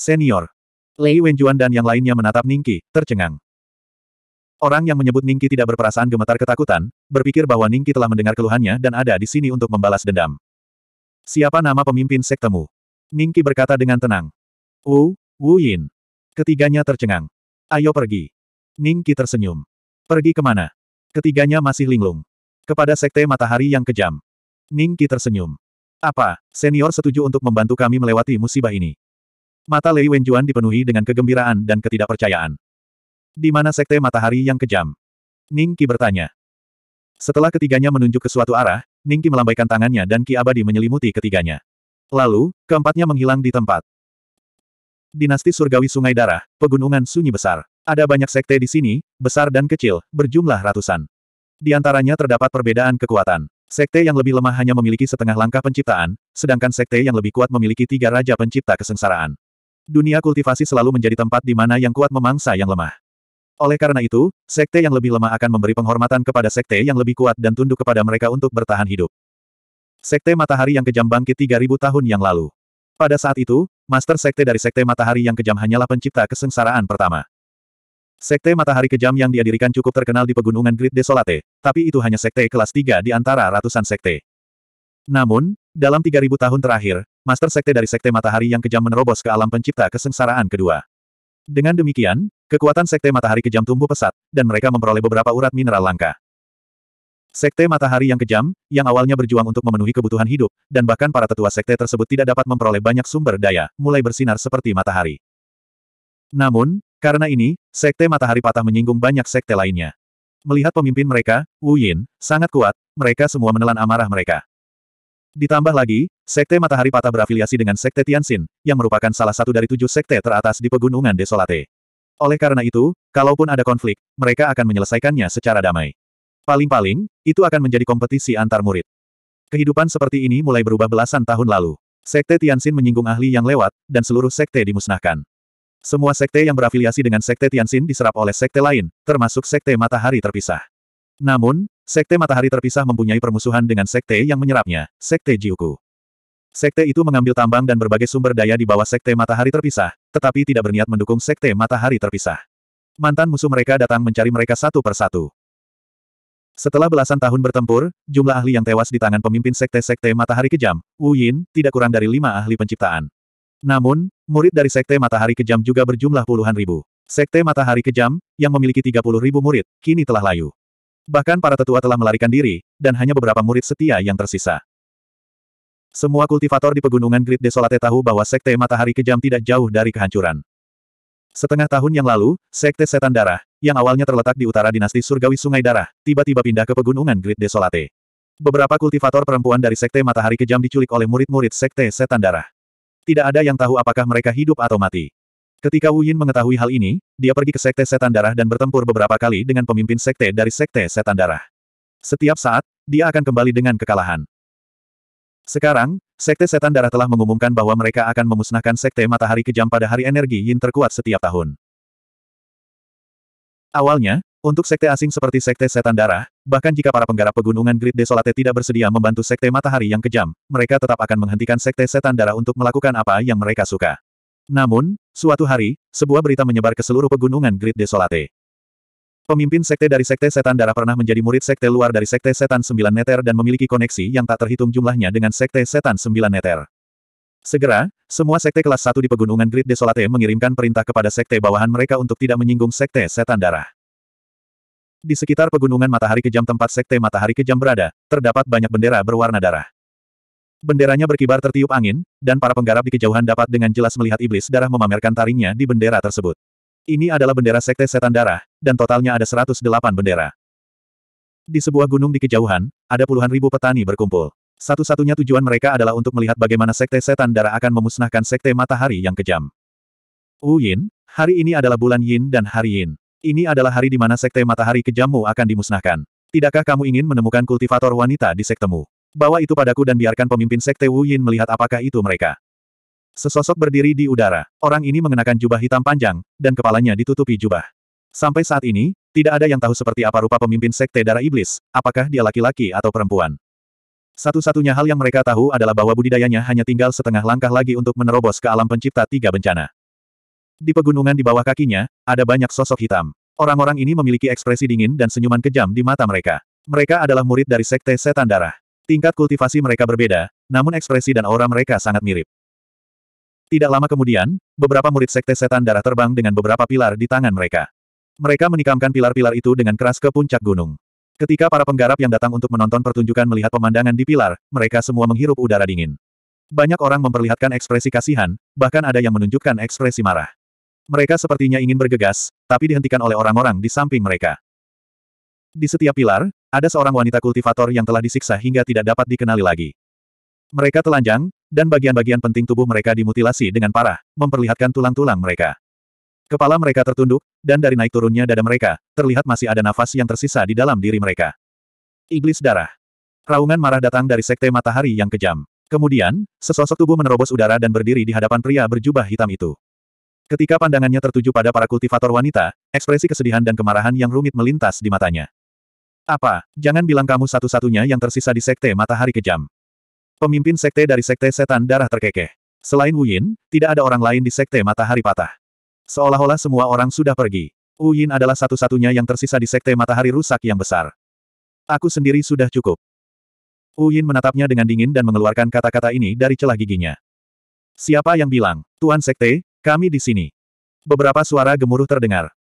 Senior. Lei Wenjuan dan yang lainnya menatap Ningki, tercengang. Orang yang menyebut Ningki tidak berperasaan gemetar ketakutan, berpikir bahwa Ningki telah mendengar keluhannya dan ada di sini untuk membalas dendam. Siapa nama pemimpin sektemu? Ningki berkata dengan tenang. Wu, Wu Yin. Ketiganya tercengang. Ayo pergi. Ningki tersenyum. Pergi kemana? Ketiganya masih linglung. Kepada sekte matahari yang kejam. Ningki tersenyum. Apa, senior setuju untuk membantu kami melewati musibah ini? Mata Lei Wenjuan dipenuhi dengan kegembiraan dan ketidakpercayaan. Di mana sekte matahari yang kejam? Ning Qi bertanya. Setelah ketiganya menunjuk ke suatu arah, Ning Qi melambaikan tangannya dan Ki abadi menyelimuti ketiganya. Lalu, keempatnya menghilang di tempat. Dinasti Surgawi Sungai Darah, Pegunungan Sunyi Besar. Ada banyak sekte di sini, besar dan kecil, berjumlah ratusan. Di antaranya terdapat perbedaan kekuatan. Sekte yang lebih lemah hanya memiliki setengah langkah penciptaan, sedangkan sekte yang lebih kuat memiliki tiga raja pencipta kesengsaraan. Dunia kultivasi selalu menjadi tempat di mana yang kuat memangsa yang lemah. Oleh karena itu, sekte yang lebih lemah akan memberi penghormatan kepada sekte yang lebih kuat dan tunduk kepada mereka untuk bertahan hidup. Sekte Matahari yang Kejam bangkit 3000 tahun yang lalu. Pada saat itu, Master Sekte dari Sekte Matahari yang Kejam hanyalah pencipta kesengsaraan pertama. Sekte Matahari Kejam yang diadirikan cukup terkenal di Pegunungan Great Desolate, tapi itu hanya sekte kelas 3 di antara ratusan sekte. Namun, dalam 3000 tahun terakhir, Master Sekte dari Sekte Matahari yang kejam menerobos ke alam pencipta kesengsaraan kedua. Dengan demikian, kekuatan Sekte Matahari kejam tumbuh pesat, dan mereka memperoleh beberapa urat mineral langka. Sekte Matahari yang kejam, yang awalnya berjuang untuk memenuhi kebutuhan hidup, dan bahkan para tetua sekte tersebut tidak dapat memperoleh banyak sumber daya, mulai bersinar seperti matahari. Namun, karena ini, Sekte Matahari patah menyinggung banyak sekte lainnya. Melihat pemimpin mereka, Wu Yin, sangat kuat, mereka semua menelan amarah mereka. Ditambah lagi, Sekte Matahari Patah berafiliasi dengan Sekte Tianxin, yang merupakan salah satu dari tujuh sekte teratas di Pegunungan Desolate. Oleh karena itu, kalaupun ada konflik, mereka akan menyelesaikannya secara damai. Paling-paling, itu akan menjadi kompetisi antar murid. Kehidupan seperti ini mulai berubah belasan tahun lalu. Sekte Tianxin menyinggung ahli yang lewat, dan seluruh sekte dimusnahkan. Semua sekte yang berafiliasi dengan Sekte Tianxin diserap oleh sekte lain, termasuk Sekte Matahari Terpisah. Namun, Sekte matahari terpisah mempunyai permusuhan dengan sekte yang menyerapnya, Sekte Jiuku. Sekte itu mengambil tambang dan berbagai sumber daya di bawah sekte matahari terpisah, tetapi tidak berniat mendukung sekte matahari terpisah. Mantan musuh mereka datang mencari mereka satu persatu. Setelah belasan tahun bertempur, jumlah ahli yang tewas di tangan pemimpin sekte-sekte matahari kejam, Wu Yin, tidak kurang dari lima ahli penciptaan. Namun, murid dari sekte matahari kejam juga berjumlah puluhan ribu. Sekte matahari kejam, yang memiliki 30 ribu murid, kini telah layu. Bahkan para tetua telah melarikan diri, dan hanya beberapa murid setia yang tersisa. Semua kultivator di pegunungan Grid Desolate tahu bahwa Sekte Matahari Kejam tidak jauh dari kehancuran. Setengah tahun yang lalu, Sekte Setan Darah, yang awalnya terletak di utara dinasti Surgawi Sungai Darah, tiba-tiba pindah ke pegunungan Grid Desolate. Beberapa kultivator perempuan dari Sekte Matahari Kejam diculik oleh murid-murid Sekte Setan Darah. Tidak ada yang tahu apakah mereka hidup atau mati. Ketika Wu Yin mengetahui hal ini, dia pergi ke Sekte Setan Darah dan bertempur beberapa kali dengan pemimpin Sekte dari Sekte Setan Darah. Setiap saat, dia akan kembali dengan kekalahan. Sekarang, Sekte Setan Darah telah mengumumkan bahwa mereka akan memusnahkan Sekte Matahari Kejam pada hari energi Yin terkuat setiap tahun. Awalnya, untuk Sekte asing seperti Sekte Setan Darah, bahkan jika para penggarap pegunungan Grid Desolate tidak bersedia membantu Sekte Matahari yang kejam, mereka tetap akan menghentikan Sekte Setan Darah untuk melakukan apa yang mereka suka. Namun, suatu hari, sebuah berita menyebar ke seluruh pegunungan Grid Desolate. Pemimpin sekte dari sekte setan darah pernah menjadi murid sekte luar dari sekte setan sembilan neter dan memiliki koneksi yang tak terhitung jumlahnya dengan sekte setan sembilan neter. Segera, semua sekte kelas satu di pegunungan Grid Desolate mengirimkan perintah kepada sekte bawahan mereka untuk tidak menyinggung sekte setan darah. Di sekitar pegunungan matahari kejam tempat sekte matahari kejam berada, terdapat banyak bendera berwarna darah. Benderanya berkibar tertiup angin, dan para penggarap di kejauhan dapat dengan jelas melihat iblis darah memamerkan taringnya di bendera tersebut. Ini adalah bendera sekte setan darah, dan totalnya ada 108 bendera. Di sebuah gunung di kejauhan, ada puluhan ribu petani berkumpul. Satu-satunya tujuan mereka adalah untuk melihat bagaimana sekte setan darah akan memusnahkan sekte matahari yang kejam. Wu Yin, hari ini adalah bulan Yin dan hari Yin. Ini adalah hari di mana sekte matahari kejammu akan dimusnahkan. Tidakkah kamu ingin menemukan kultivator wanita di sektemu? Bawa itu padaku dan biarkan pemimpin sekte Wu Yin melihat apakah itu mereka. Sesosok berdiri di udara. Orang ini mengenakan jubah hitam panjang, dan kepalanya ditutupi jubah. Sampai saat ini, tidak ada yang tahu seperti apa rupa pemimpin sekte darah iblis, apakah dia laki-laki atau perempuan. Satu-satunya hal yang mereka tahu adalah bahwa budidayanya hanya tinggal setengah langkah lagi untuk menerobos ke alam pencipta tiga bencana. Di pegunungan di bawah kakinya, ada banyak sosok hitam. Orang-orang ini memiliki ekspresi dingin dan senyuman kejam di mata mereka. Mereka adalah murid dari Sekte Setan Darah. Tingkat kultivasi mereka berbeda, namun ekspresi dan aura mereka sangat mirip. Tidak lama kemudian, beberapa murid sekte setan darah terbang dengan beberapa pilar di tangan mereka. Mereka menikamkan pilar-pilar itu dengan keras ke puncak gunung. Ketika para penggarap yang datang untuk menonton pertunjukan melihat pemandangan di pilar, mereka semua menghirup udara dingin. Banyak orang memperlihatkan ekspresi kasihan, bahkan ada yang menunjukkan ekspresi marah. Mereka sepertinya ingin bergegas, tapi dihentikan oleh orang-orang di samping mereka. Di setiap pilar, ada seorang wanita kultivator yang telah disiksa hingga tidak dapat dikenali lagi. Mereka telanjang, dan bagian-bagian penting tubuh mereka dimutilasi dengan parah, memperlihatkan tulang-tulang mereka. Kepala mereka tertunduk, dan dari naik turunnya dada mereka, terlihat masih ada nafas yang tersisa di dalam diri mereka. Iblis darah. Raungan marah datang dari sekte matahari yang kejam. Kemudian, sesosok tubuh menerobos udara dan berdiri di hadapan pria berjubah hitam itu. Ketika pandangannya tertuju pada para kultivator wanita, ekspresi kesedihan dan kemarahan yang rumit melintas di matanya. Apa? Jangan bilang kamu satu-satunya yang tersisa di Sekte Matahari Kejam. Pemimpin Sekte dari Sekte Setan Darah Terkekeh. Selain Wu Yin, tidak ada orang lain di Sekte Matahari Patah. Seolah-olah semua orang sudah pergi. Wu Yin adalah satu-satunya yang tersisa di Sekte Matahari Rusak yang besar. Aku sendiri sudah cukup. Wu Yin menatapnya dengan dingin dan mengeluarkan kata-kata ini dari celah giginya. Siapa yang bilang, Tuan Sekte, kami di sini. Beberapa suara gemuruh terdengar.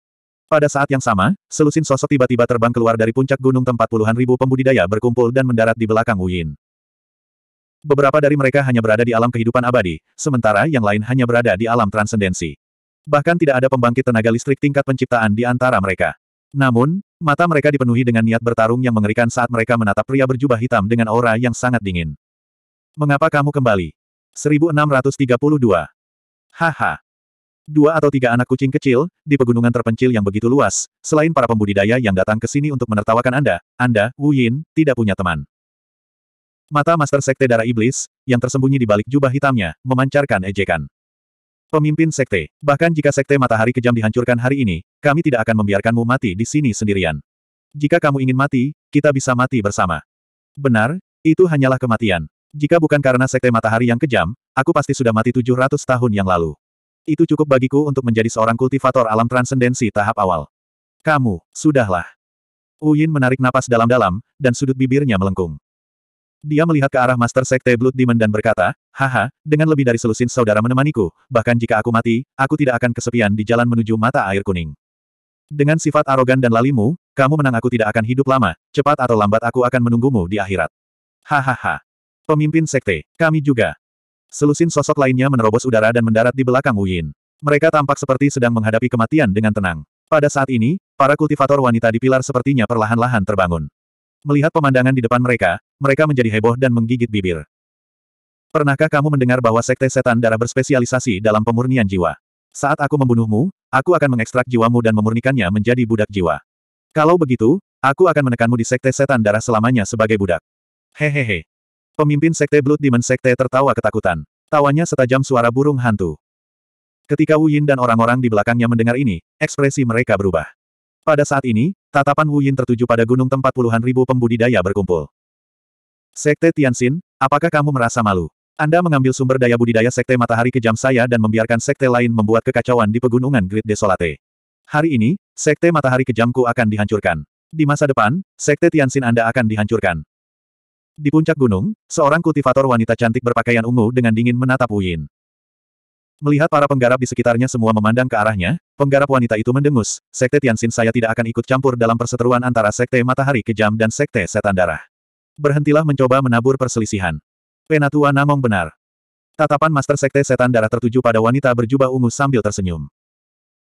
Pada saat yang sama, selusin sosok tiba-tiba terbang keluar dari puncak gunung tempat puluhan ribu pembudidaya berkumpul dan mendarat di belakang Uyin. Beberapa dari mereka hanya berada di alam kehidupan abadi, sementara yang lain hanya berada di alam transendensi. Bahkan tidak ada pembangkit tenaga listrik tingkat penciptaan di antara mereka. Namun, mata mereka dipenuhi dengan niat bertarung yang mengerikan saat mereka menatap pria berjubah hitam dengan aura yang sangat dingin. Mengapa kamu kembali? 1632. Haha. Dua atau tiga anak kucing kecil, di pegunungan terpencil yang begitu luas, selain para pembudidaya yang datang ke sini untuk menertawakan Anda, Anda, Wu Yin, tidak punya teman. Mata Master Sekte Darah Iblis, yang tersembunyi di balik jubah hitamnya, memancarkan ejekan. Pemimpin Sekte, bahkan jika Sekte Matahari Kejam dihancurkan hari ini, kami tidak akan membiarkanmu mati di sini sendirian. Jika kamu ingin mati, kita bisa mati bersama. Benar, itu hanyalah kematian. Jika bukan karena Sekte Matahari yang kejam, aku pasti sudah mati 700 tahun yang lalu. Itu cukup bagiku untuk menjadi seorang kultivator alam transendensi tahap awal. Kamu, sudahlah. Uyin menarik napas dalam-dalam, dan sudut bibirnya melengkung. Dia melihat ke arah Master Sekte Blood Demon dan berkata, Haha, dengan lebih dari selusin saudara menemaniku, bahkan jika aku mati, aku tidak akan kesepian di jalan menuju mata air kuning. Dengan sifat arogan dan lalimu, kamu menang aku tidak akan hidup lama, cepat atau lambat aku akan menunggumu di akhirat. Hahaha. Pemimpin sekte, kami juga. Selusin sosok lainnya menerobos udara dan mendarat di belakang Wuyin. Mereka tampak seperti sedang menghadapi kematian dengan tenang. Pada saat ini, para kultivator wanita di pilar sepertinya perlahan-lahan terbangun. Melihat pemandangan di depan mereka, mereka menjadi heboh dan menggigit bibir. Pernahkah kamu mendengar bahwa sekte setan darah berspesialisasi dalam pemurnian jiwa? Saat aku membunuhmu, aku akan mengekstrak jiwamu dan memurnikannya menjadi budak jiwa. Kalau begitu, aku akan menekanmu di sekte setan darah selamanya sebagai budak. Hehehe. Pemimpin Sekte Blood Demon Sekte tertawa ketakutan. Tawanya setajam suara burung hantu. Ketika Wu Yin dan orang-orang di belakangnya mendengar ini, ekspresi mereka berubah. Pada saat ini, tatapan Wu Yin tertuju pada gunung tempat puluhan ribu pembudidaya berkumpul. Sekte Tianxin, apakah kamu merasa malu? Anda mengambil sumber daya budidaya Sekte Matahari Kejam saya dan membiarkan Sekte lain membuat kekacauan di pegunungan Great Desolate. Hari ini, Sekte Matahari Kejamku akan dihancurkan. Di masa depan, Sekte Tianxin Anda akan dihancurkan. Di puncak gunung, seorang kultivator wanita cantik berpakaian ungu dengan dingin menatap Uyin. Melihat para penggarap di sekitarnya semua memandang ke arahnya, penggarap wanita itu mendengus, Sekte Tianxin saya tidak akan ikut campur dalam perseteruan antara Sekte Matahari Kejam dan Sekte Setan Darah. Berhentilah mencoba menabur perselisihan. Penatua Namong benar. Tatapan Master Sekte Setan Darah tertuju pada wanita berjubah ungu sambil tersenyum.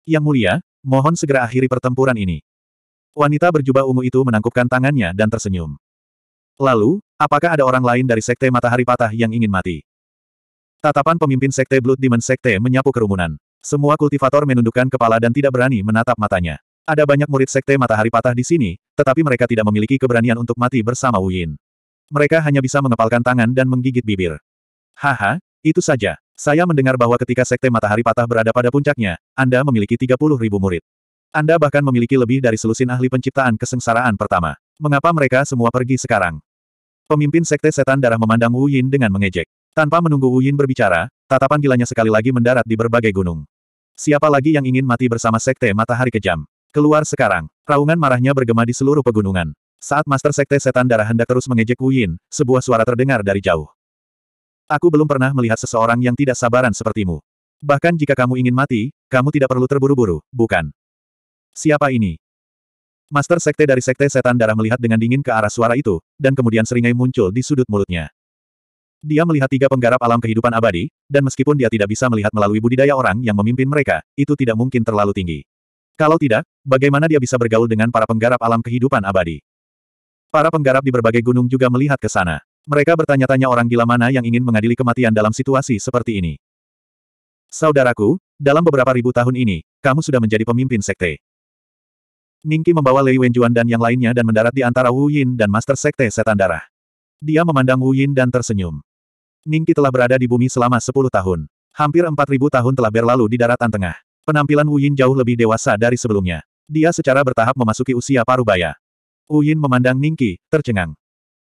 Yang mulia, mohon segera akhiri pertempuran ini. Wanita berjubah ungu itu menangkupkan tangannya dan tersenyum. Lalu, Apakah ada orang lain dari Sekte Matahari Patah yang ingin mati? Tatapan pemimpin Sekte Blood Demon Sekte menyapu kerumunan. Semua kultivator menundukkan kepala dan tidak berani menatap matanya. Ada banyak murid Sekte Matahari Patah di sini, tetapi mereka tidak memiliki keberanian untuk mati bersama Wuyin. Mereka hanya bisa mengepalkan tangan dan menggigit bibir. Haha, itu saja. Saya mendengar bahwa ketika Sekte Matahari Patah berada pada puncaknya, Anda memiliki 30 ribu murid. Anda bahkan memiliki lebih dari selusin ahli penciptaan kesengsaraan pertama. Mengapa mereka semua pergi sekarang? Pemimpin Sekte Setan Darah memandang Wu Yin dengan mengejek. Tanpa menunggu Wu Yin berbicara, tatapan gilanya sekali lagi mendarat di berbagai gunung. Siapa lagi yang ingin mati bersama Sekte Matahari Kejam? Keluar sekarang. Raungan marahnya bergema di seluruh pegunungan. Saat Master Sekte Setan Darah hendak terus mengejek Wu Yin, sebuah suara terdengar dari jauh. Aku belum pernah melihat seseorang yang tidak sabaran sepertimu. Bahkan jika kamu ingin mati, kamu tidak perlu terburu-buru, bukan? Siapa ini? Master Sekte dari Sekte Setan Darah melihat dengan dingin ke arah suara itu, dan kemudian seringai muncul di sudut mulutnya. Dia melihat tiga penggarap alam kehidupan abadi, dan meskipun dia tidak bisa melihat melalui budidaya orang yang memimpin mereka, itu tidak mungkin terlalu tinggi. Kalau tidak, bagaimana dia bisa bergaul dengan para penggarap alam kehidupan abadi? Para penggarap di berbagai gunung juga melihat ke sana. Mereka bertanya-tanya orang gila mana yang ingin mengadili kematian dalam situasi seperti ini. Saudaraku, dalam beberapa ribu tahun ini, kamu sudah menjadi pemimpin sekte. Ningki membawa Lei Wenjuan dan yang lainnya dan mendarat di antara Wu Yin dan Master Sekte Setan Darah. Dia memandang Wu Yin dan tersenyum. Ningki telah berada di bumi selama 10 tahun. Hampir 4.000 tahun telah berlalu di daratan tengah. Penampilan Wu Yin jauh lebih dewasa dari sebelumnya. Dia secara bertahap memasuki usia parubaya. Wu Yin memandang Ningki, tercengang.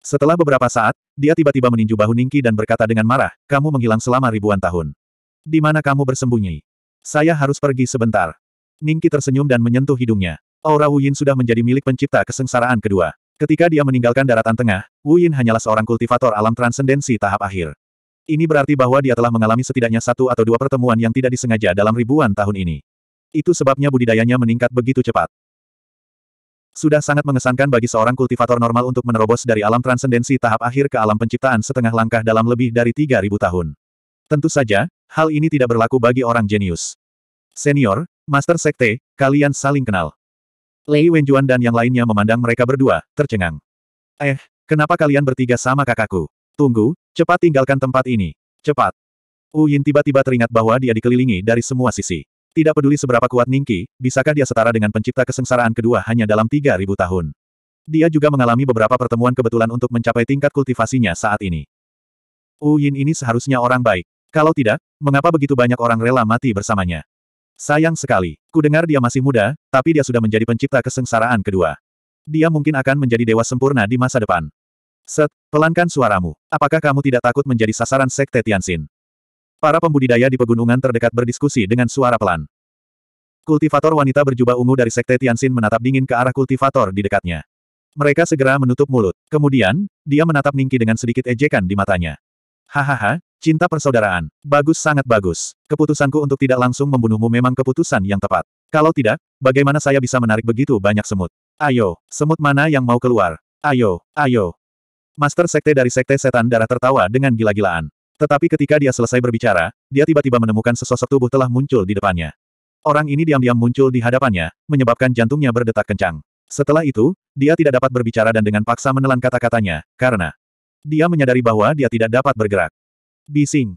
Setelah beberapa saat, dia tiba-tiba meninju bahu Ningki dan berkata dengan marah, kamu menghilang selama ribuan tahun. Di mana kamu bersembunyi? Saya harus pergi sebentar. Ningki tersenyum dan menyentuh hidungnya. Aura Wu Yin sudah menjadi milik pencipta kesengsaraan kedua. Ketika dia meninggalkan daratan tengah, Wu Yin hanyalah seorang kultivator alam transendensi tahap akhir. Ini berarti bahwa dia telah mengalami setidaknya satu atau dua pertemuan yang tidak disengaja dalam ribuan tahun ini. Itu sebabnya budidayanya meningkat begitu cepat. Sudah sangat mengesankan bagi seorang kultivator normal untuk menerobos dari alam transendensi tahap akhir ke alam penciptaan setengah langkah dalam lebih dari 3.000 tahun. Tentu saja, hal ini tidak berlaku bagi orang jenius. Senior, Master Sekte, kalian saling kenal. Lei Wenjuan dan yang lainnya memandang mereka berdua, tercengang. Eh, kenapa kalian bertiga sama kakakku? Tunggu, cepat tinggalkan tempat ini. Cepat. U Yin tiba-tiba teringat bahwa dia dikelilingi dari semua sisi. Tidak peduli seberapa kuat Ningki, bisakah dia setara dengan pencipta kesengsaraan kedua hanya dalam 3.000 tahun. Dia juga mengalami beberapa pertemuan kebetulan untuk mencapai tingkat kultivasinya saat ini. U Yin ini seharusnya orang baik. Kalau tidak, mengapa begitu banyak orang rela mati bersamanya? Sayang sekali. Kudengar dia masih muda, tapi dia sudah menjadi pencipta kesengsaraan kedua. Dia mungkin akan menjadi dewa sempurna di masa depan. Set, pelankan suaramu. Apakah kamu tidak takut menjadi sasaran sekte Tianxin? Para pembudidaya di pegunungan terdekat berdiskusi dengan suara pelan. Kultivator wanita berjubah ungu dari sekte Tianxin menatap dingin ke arah kultivator di dekatnya. Mereka segera menutup mulut. Kemudian, dia menatap Ningki dengan sedikit ejekan di matanya. Hahaha, cinta persaudaraan. Bagus sangat bagus. Keputusanku untuk tidak langsung membunuhmu memang keputusan yang tepat. Kalau tidak, bagaimana saya bisa menarik begitu banyak semut? Ayo, semut mana yang mau keluar? Ayo, ayo. Master Sekte dari Sekte Setan Darah tertawa dengan gila-gilaan. Tetapi ketika dia selesai berbicara, dia tiba-tiba menemukan sesosok tubuh telah muncul di depannya. Orang ini diam-diam muncul di hadapannya, menyebabkan jantungnya berdetak kencang. Setelah itu, dia tidak dapat berbicara dan dengan paksa menelan kata-katanya, karena dia menyadari bahwa dia tidak dapat bergerak. Bising.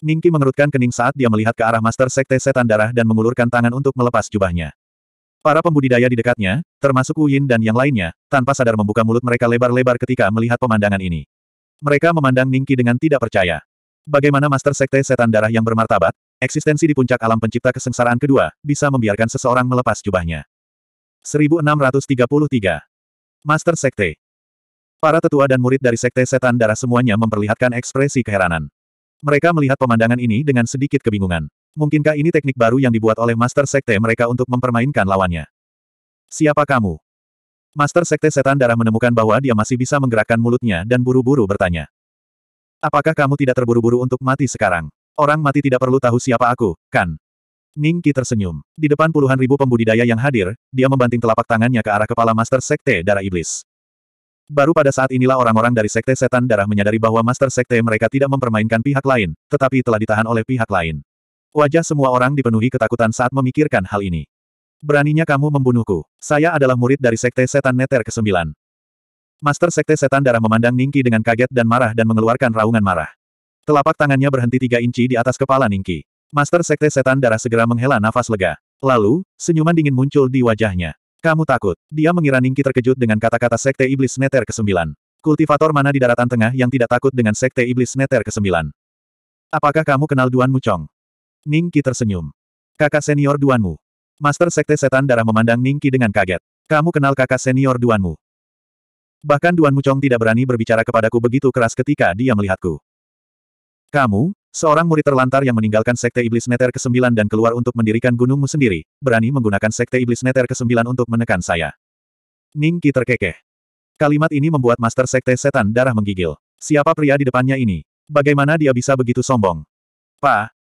Ningki mengerutkan kening saat dia melihat ke arah Master Sekte Setan Darah dan mengulurkan tangan untuk melepas jubahnya. Para pembudidaya di dekatnya, termasuk Uyin dan yang lainnya, tanpa sadar membuka mulut mereka lebar-lebar ketika melihat pemandangan ini. Mereka memandang Ningki dengan tidak percaya. Bagaimana Master Sekte Setan Darah yang bermartabat, eksistensi di puncak alam pencipta kesengsaraan kedua, bisa membiarkan seseorang melepas jubahnya. 1633 Master Sekte Para tetua dan murid dari Sekte Setan Darah semuanya memperlihatkan ekspresi keheranan. Mereka melihat pemandangan ini dengan sedikit kebingungan. Mungkinkah ini teknik baru yang dibuat oleh Master Sekte mereka untuk mempermainkan lawannya? Siapa kamu? Master Sekte Setan Darah menemukan bahwa dia masih bisa menggerakkan mulutnya dan buru-buru bertanya. Apakah kamu tidak terburu-buru untuk mati sekarang? Orang mati tidak perlu tahu siapa aku, kan? Ning Qi tersenyum. Di depan puluhan ribu pembudidaya yang hadir, dia membanting telapak tangannya ke arah kepala Master Sekte Darah Iblis. Baru pada saat inilah orang-orang dari Sekte Setan Darah menyadari bahwa Master Sekte mereka tidak mempermainkan pihak lain, tetapi telah ditahan oleh pihak lain. Wajah semua orang dipenuhi ketakutan saat memikirkan hal ini. Beraninya kamu membunuhku. Saya adalah murid dari Sekte Setan Neter ke-9. Master Sekte Setan Darah memandang Ningki dengan kaget dan marah dan mengeluarkan raungan marah. Telapak tangannya berhenti tiga inci di atas kepala Ningki. Master Sekte Setan Darah segera menghela nafas lega. Lalu, senyuman dingin muncul di wajahnya. Kamu takut. Dia mengira Ningki terkejut dengan kata-kata Sekte Iblis Neter ke-9. Kultivator mana di daratan tengah yang tidak takut dengan Sekte Iblis Neter ke-9? Apakah kamu kenal Duan Mucong? Ningki tersenyum. Kakak senior Duanmu. Master Sekte Setan Darah memandang Ningki dengan kaget. Kamu kenal kakak senior Duanmu. Bahkan Duan Mucong tidak berani berbicara kepadaku begitu keras ketika dia melihatku. Kamu, seorang murid terlantar yang meninggalkan Sekte Iblis Neter ke-9 dan keluar untuk mendirikan gunungmu sendiri, berani menggunakan Sekte Iblis Neter ke-9 untuk menekan saya. Ningki terkekeh. Kalimat ini membuat Master Sekte Setan Darah menggigil. Siapa pria di depannya ini? Bagaimana dia bisa begitu sombong? Pa.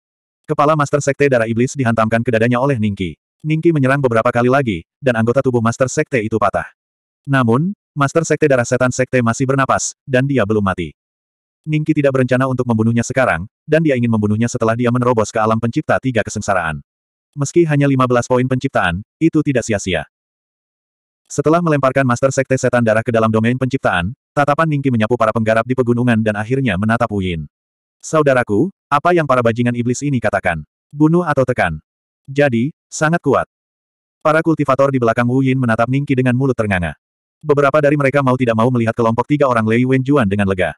Kepala Master Sekte Darah Iblis dihantamkan ke dadanya oleh Ningki. Ningki menyerang beberapa kali lagi, dan anggota tubuh Master Sekte itu patah. Namun, Master Sekte Darah Setan Sekte masih bernapas, dan dia belum mati. Ningki tidak berencana untuk membunuhnya sekarang, dan dia ingin membunuhnya setelah dia menerobos ke alam pencipta tiga kesengsaraan. Meski hanya 15 poin penciptaan, itu tidak sia-sia. Setelah melemparkan Master Sekte Setan Darah ke dalam domain penciptaan, tatapan Ningki menyapu para penggarap di pegunungan dan akhirnya menatap Wuyin. Saudaraku, apa yang para bajingan iblis ini katakan? Bunuh atau tekan? Jadi, sangat kuat. Para kultivator di belakang Wuyin menatap Ningki dengan mulut ternganga. Beberapa dari mereka mau tidak mau melihat kelompok tiga orang Lei Wenjuan dengan lega.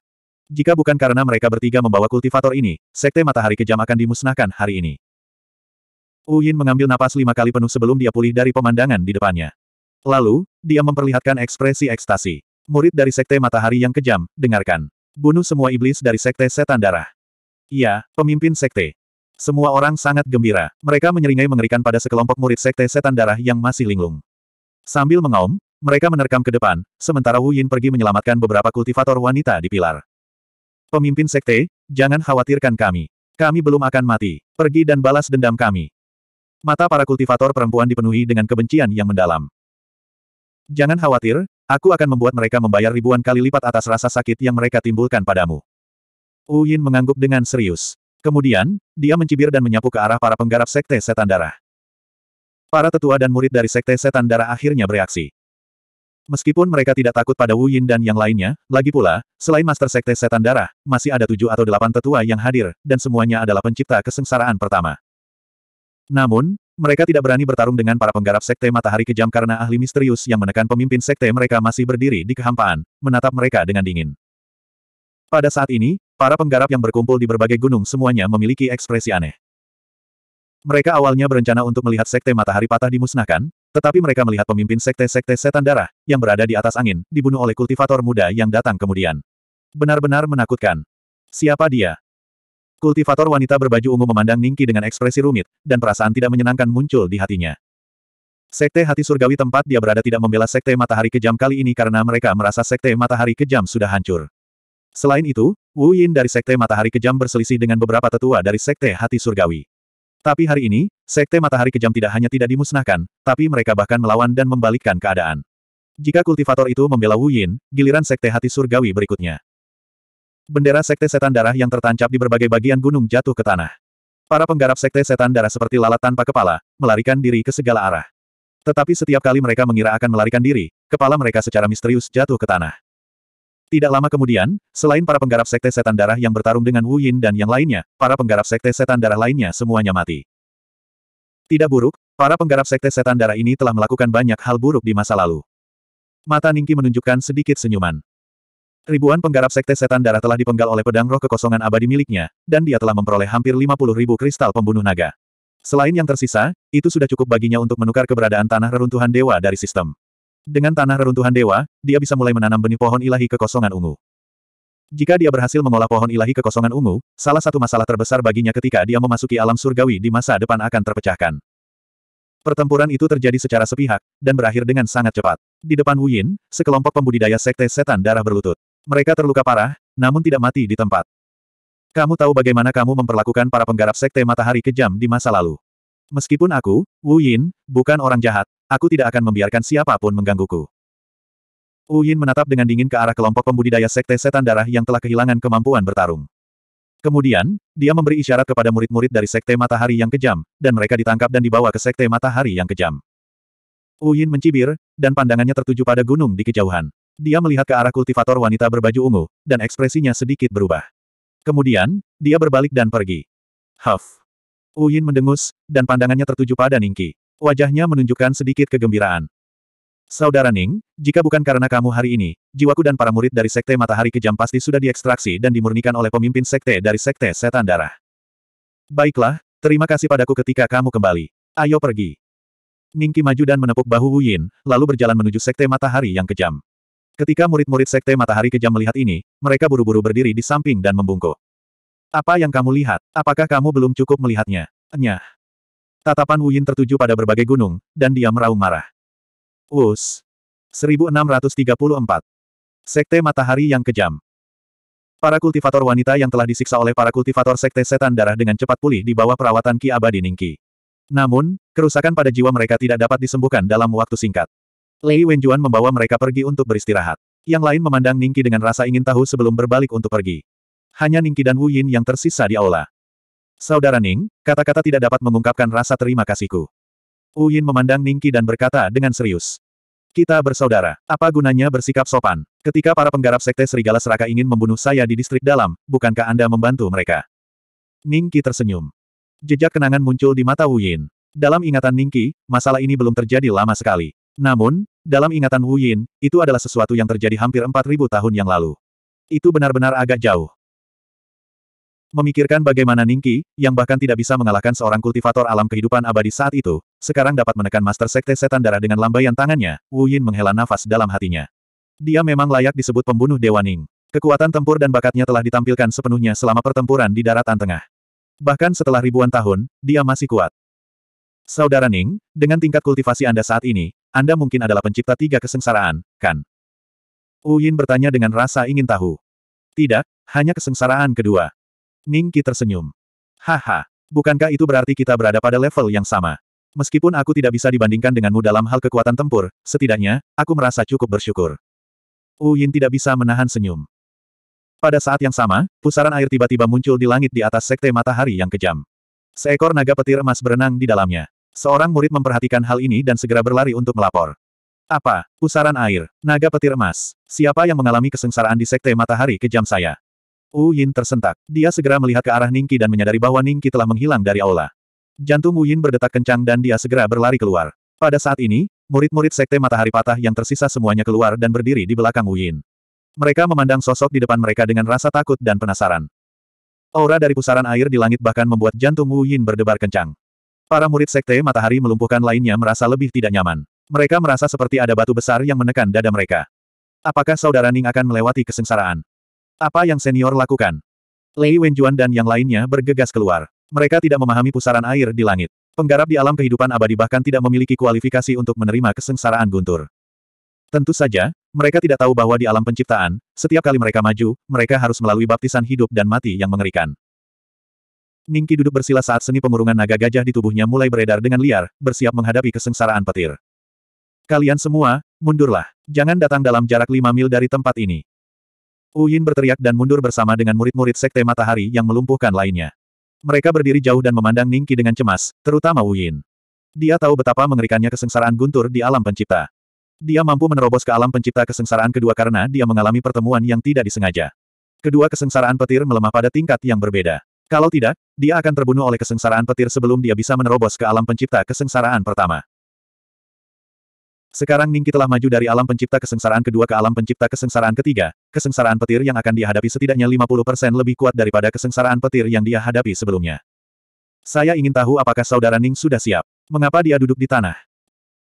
Jika bukan karena mereka bertiga membawa kultivator ini, Sekte Matahari Kejam akan dimusnahkan hari ini. Uyin mengambil napas lima kali penuh sebelum dia pulih dari pemandangan di depannya. Lalu, dia memperlihatkan ekspresi ekstasi. Murid dari Sekte Matahari yang kejam, dengarkan. Bunuh semua iblis dari Sekte Setan Darah. Iya, pemimpin Sekte. Semua orang sangat gembira. Mereka menyeringai mengerikan pada sekelompok murid Sekte Setan Darah yang masih linglung. Sambil mengaum, mereka menerkam ke depan, sementara Wu Yin pergi menyelamatkan beberapa kultivator wanita di pilar. Pemimpin sekte, jangan khawatirkan kami. Kami belum akan mati. Pergi dan balas dendam kami. Mata para kultivator perempuan dipenuhi dengan kebencian yang mendalam. Jangan khawatir, aku akan membuat mereka membayar ribuan kali lipat atas rasa sakit yang mereka timbulkan padamu. Wu Yin mengangguk dengan serius. Kemudian, dia mencibir dan menyapu ke arah para penggarap sekte setan darah. Para tetua dan murid dari sekte setan darah akhirnya bereaksi. Meskipun mereka tidak takut pada Wu Yin dan yang lainnya, lagi pula, selain Master Sekte Setan Darah, masih ada tujuh atau delapan tetua yang hadir, dan semuanya adalah pencipta kesengsaraan pertama. Namun, mereka tidak berani bertarung dengan para penggarap Sekte Matahari Kejam karena ahli misterius yang menekan pemimpin Sekte mereka masih berdiri di kehampaan, menatap mereka dengan dingin. Pada saat ini, para penggarap yang berkumpul di berbagai gunung semuanya memiliki ekspresi aneh. Mereka awalnya berencana untuk melihat Sekte Matahari Patah dimusnahkan, tetapi mereka melihat pemimpin sekte-sekte setan darah, yang berada di atas angin, dibunuh oleh kultivator muda yang datang kemudian. Benar-benar menakutkan. Siapa dia? Kultivator wanita berbaju ungu memandang Ningki dengan ekspresi rumit, dan perasaan tidak menyenangkan muncul di hatinya. Sekte hati surgawi tempat dia berada tidak membela sekte matahari kejam kali ini karena mereka merasa sekte matahari kejam sudah hancur. Selain itu, Wu Yin dari sekte matahari kejam berselisih dengan beberapa tetua dari sekte hati surgawi. Tapi hari ini, Sekte matahari kejam tidak hanya tidak dimusnahkan, tapi mereka bahkan melawan dan membalikkan keadaan. Jika kultivator itu membela Wu Yin, giliran sekte hati surgawi berikutnya. Bendera sekte setan darah yang tertancap di berbagai bagian gunung jatuh ke tanah. Para penggarap sekte setan darah seperti lalat tanpa kepala, melarikan diri ke segala arah. Tetapi setiap kali mereka mengira akan melarikan diri, kepala mereka secara misterius jatuh ke tanah. Tidak lama kemudian, selain para penggarap sekte setan darah yang bertarung dengan Wu Yin dan yang lainnya, para penggarap sekte setan darah lainnya semuanya mati. Tidak buruk, para penggarap sekte setan darah ini telah melakukan banyak hal buruk di masa lalu. Mata Ningki menunjukkan sedikit senyuman. Ribuan penggarap sekte setan darah telah dipenggal oleh pedang roh kekosongan abadi miliknya, dan dia telah memperoleh hampir 50 ribu kristal pembunuh naga. Selain yang tersisa, itu sudah cukup baginya untuk menukar keberadaan tanah reruntuhan dewa dari sistem. Dengan tanah reruntuhan dewa, dia bisa mulai menanam benih pohon ilahi kekosongan ungu. Jika dia berhasil mengolah pohon ilahi kekosongan ungu, salah satu masalah terbesar baginya ketika dia memasuki alam surgawi di masa depan akan terpecahkan. Pertempuran itu terjadi secara sepihak, dan berakhir dengan sangat cepat. Di depan Wu Yin, sekelompok pembudidaya sekte setan darah berlutut. Mereka terluka parah, namun tidak mati di tempat. Kamu tahu bagaimana kamu memperlakukan para penggarap sekte matahari kejam di masa lalu. Meskipun aku, Wu Yin, bukan orang jahat, aku tidak akan membiarkan siapapun menggangguku. Uyin menatap dengan dingin ke arah kelompok pembudidaya sekte setan darah yang telah kehilangan kemampuan bertarung. Kemudian, dia memberi isyarat kepada murid-murid dari sekte matahari yang kejam, dan mereka ditangkap dan dibawa ke sekte matahari yang kejam. Uyin mencibir, dan pandangannya tertuju pada gunung di kejauhan. Dia melihat ke arah kultivator wanita berbaju ungu, dan ekspresinya sedikit berubah. Kemudian, dia berbalik dan pergi. Huff. Uyin mendengus, dan pandangannya tertuju pada Ningki. Wajahnya menunjukkan sedikit kegembiraan. Saudara Ning, jika bukan karena kamu hari ini, jiwaku dan para murid dari Sekte Matahari Kejam pasti sudah diekstraksi dan dimurnikan oleh pemimpin Sekte dari Sekte Setan Darah. Baiklah, terima kasih padaku ketika kamu kembali. Ayo pergi. Ningki maju dan menepuk bahu Wu Yin, lalu berjalan menuju Sekte Matahari yang Kejam. Ketika murid-murid Sekte Matahari Kejam melihat ini, mereka buru-buru berdiri di samping dan membungkuk. Apa yang kamu lihat? Apakah kamu belum cukup melihatnya? Enyah. Tatapan Wu Yin tertuju pada berbagai gunung, dan dia meraung marah. Us. 1634. Sekte Matahari yang Kejam. Para kultivator wanita yang telah disiksa oleh para kultivator sekte setan darah dengan cepat pulih di bawah perawatan Ki Abadi Ningki. Namun, kerusakan pada jiwa mereka tidak dapat disembuhkan dalam waktu singkat. Lei Wenjuan membawa mereka pergi untuk beristirahat. Yang lain memandang Ningki dengan rasa ingin tahu sebelum berbalik untuk pergi. Hanya Ningki dan Wu Yin yang tersisa di aula. Saudara Ning, kata-kata tidak dapat mengungkapkan rasa terima kasihku. Uyin memandang Ningki dan berkata dengan serius. Kita bersaudara. Apa gunanya bersikap sopan? Ketika para penggarap sekte Serigala Seraka ingin membunuh saya di distrik dalam, bukankah Anda membantu mereka? Ningki tersenyum. Jejak kenangan muncul di mata Uyin. Dalam ingatan Ningki, masalah ini belum terjadi lama sekali. Namun, dalam ingatan Wu Yin, itu adalah sesuatu yang terjadi hampir 4.000 tahun yang lalu. Itu benar-benar agak jauh. Memikirkan bagaimana Ningki, yang bahkan tidak bisa mengalahkan seorang kultivator alam kehidupan abadi saat itu, sekarang dapat menekan Master Sekte Setan Darah dengan lambaian tangannya, Wu Yin menghela nafas dalam hatinya. Dia memang layak disebut pembunuh Dewa Ning. Kekuatan tempur dan bakatnya telah ditampilkan sepenuhnya selama pertempuran di daratan tengah. Bahkan setelah ribuan tahun, dia masih kuat. Saudara Ning, dengan tingkat kultivasi Anda saat ini, Anda mungkin adalah pencipta tiga kesengsaraan, kan? Wu Yin bertanya dengan rasa ingin tahu. Tidak, hanya kesengsaraan kedua. Ningki tersenyum. Haha, bukankah itu berarti kita berada pada level yang sama? Meskipun aku tidak bisa dibandingkan denganmu dalam hal kekuatan tempur, setidaknya, aku merasa cukup bersyukur. Wu Yin tidak bisa menahan senyum. Pada saat yang sama, pusaran air tiba-tiba muncul di langit di atas sekte matahari yang kejam. Seekor naga petir emas berenang di dalamnya. Seorang murid memperhatikan hal ini dan segera berlari untuk melapor. Apa? Pusaran air. Naga petir emas. Siapa yang mengalami kesengsaraan di sekte matahari kejam saya? Wu Yin tersentak. Dia segera melihat ke arah Ningki dan menyadari bahwa Ningki telah menghilang dari aula. Jantung Wu Yin berdetak kencang dan dia segera berlari keluar. Pada saat ini, murid-murid sekte matahari patah yang tersisa semuanya keluar dan berdiri di belakang Wu Yin. Mereka memandang sosok di depan mereka dengan rasa takut dan penasaran. Aura dari pusaran air di langit bahkan membuat jantung Wu Yin berdebar kencang. Para murid sekte matahari melumpuhkan lainnya merasa lebih tidak nyaman. Mereka merasa seperti ada batu besar yang menekan dada mereka. Apakah saudara Ning akan melewati kesengsaraan? Apa yang senior lakukan? Lei Wenjuan dan yang lainnya bergegas keluar. Mereka tidak memahami pusaran air di langit. Penggarap di alam kehidupan abadi bahkan tidak memiliki kualifikasi untuk menerima kesengsaraan guntur. Tentu saja, mereka tidak tahu bahwa di alam penciptaan, setiap kali mereka maju, mereka harus melalui baptisan hidup dan mati yang mengerikan. Ningki duduk bersila saat seni pengurungan naga gajah di tubuhnya mulai beredar dengan liar, bersiap menghadapi kesengsaraan petir. Kalian semua, mundurlah. Jangan datang dalam jarak lima mil dari tempat ini. Uyin berteriak dan mundur bersama dengan murid-murid Sekte Matahari yang melumpuhkan lainnya. Mereka berdiri jauh dan memandang Ningki dengan cemas, terutama Uyin. Dia tahu betapa mengerikannya kesengsaraan guntur di alam pencipta. Dia mampu menerobos ke alam pencipta kesengsaraan kedua karena dia mengalami pertemuan yang tidak disengaja. Kedua kesengsaraan petir melemah pada tingkat yang berbeda. Kalau tidak, dia akan terbunuh oleh kesengsaraan petir sebelum dia bisa menerobos ke alam pencipta kesengsaraan pertama. Sekarang Ning telah maju dari alam pencipta kesengsaraan kedua ke alam pencipta kesengsaraan ketiga, kesengsaraan petir yang akan dihadapi setidaknya 50% lebih kuat daripada kesengsaraan petir yang dia hadapi sebelumnya. Saya ingin tahu apakah saudara Ning sudah siap. Mengapa dia duduk di tanah?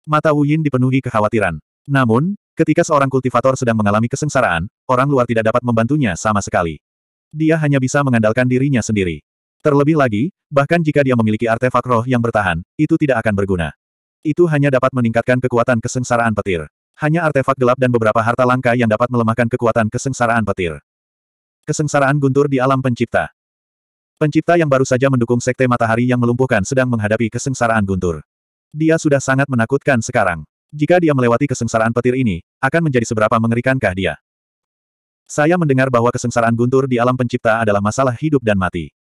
Mata Wu Yin dipenuhi kekhawatiran. Namun, ketika seorang kultivator sedang mengalami kesengsaraan, orang luar tidak dapat membantunya sama sekali. Dia hanya bisa mengandalkan dirinya sendiri. Terlebih lagi, bahkan jika dia memiliki artefak roh yang bertahan, itu tidak akan berguna. Itu hanya dapat meningkatkan kekuatan kesengsaraan petir. Hanya artefak gelap dan beberapa harta langka yang dapat melemahkan kekuatan kesengsaraan petir. Kesengsaraan guntur di alam pencipta. Pencipta yang baru saja mendukung Sekte Matahari yang melumpuhkan sedang menghadapi kesengsaraan guntur. Dia sudah sangat menakutkan sekarang. Jika dia melewati kesengsaraan petir ini, akan menjadi seberapa mengerikankah dia? Saya mendengar bahwa kesengsaraan guntur di alam pencipta adalah masalah hidup dan mati.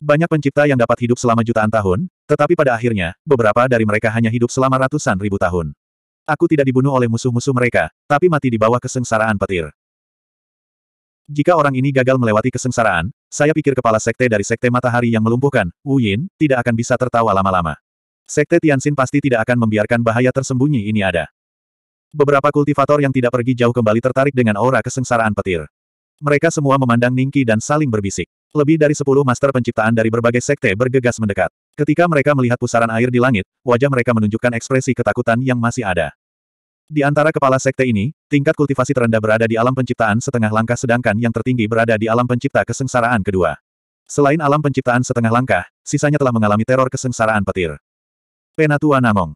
Banyak pencipta yang dapat hidup selama jutaan tahun, tetapi pada akhirnya, beberapa dari mereka hanya hidup selama ratusan ribu tahun. Aku tidak dibunuh oleh musuh-musuh mereka, tapi mati di bawah kesengsaraan petir. Jika orang ini gagal melewati kesengsaraan, saya pikir kepala sekte dari sekte matahari yang melumpuhkan, Wu Yin, tidak akan bisa tertawa lama-lama. Sekte Tianxin pasti tidak akan membiarkan bahaya tersembunyi ini ada. Beberapa kultivator yang tidak pergi jauh kembali tertarik dengan aura kesengsaraan petir. Mereka semua memandang Ningki dan saling berbisik. Lebih dari sepuluh master penciptaan dari berbagai sekte bergegas mendekat. Ketika mereka melihat pusaran air di langit, wajah mereka menunjukkan ekspresi ketakutan yang masih ada. Di antara kepala sekte ini, tingkat kultivasi terendah berada di alam penciptaan setengah langkah sedangkan yang tertinggi berada di alam pencipta kesengsaraan kedua. Selain alam penciptaan setengah langkah, sisanya telah mengalami teror kesengsaraan petir. Penatua Namong.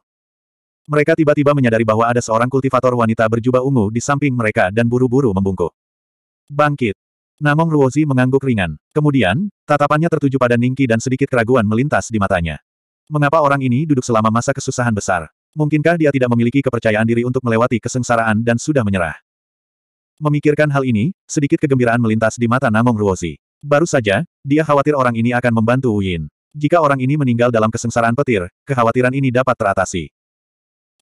Mereka tiba-tiba menyadari bahwa ada seorang kultivator wanita berjubah ungu di samping mereka dan buru-buru membungkuk. Bangkit. Namong Ruozi mengangguk ringan. Kemudian, tatapannya tertuju pada Ningki dan sedikit keraguan melintas di matanya. Mengapa orang ini duduk selama masa kesusahan besar? Mungkinkah dia tidak memiliki kepercayaan diri untuk melewati kesengsaraan dan sudah menyerah? Memikirkan hal ini, sedikit kegembiraan melintas di mata Namong Ruozi. Baru saja, dia khawatir orang ini akan membantu Uyin. Jika orang ini meninggal dalam kesengsaraan petir, kekhawatiran ini dapat teratasi.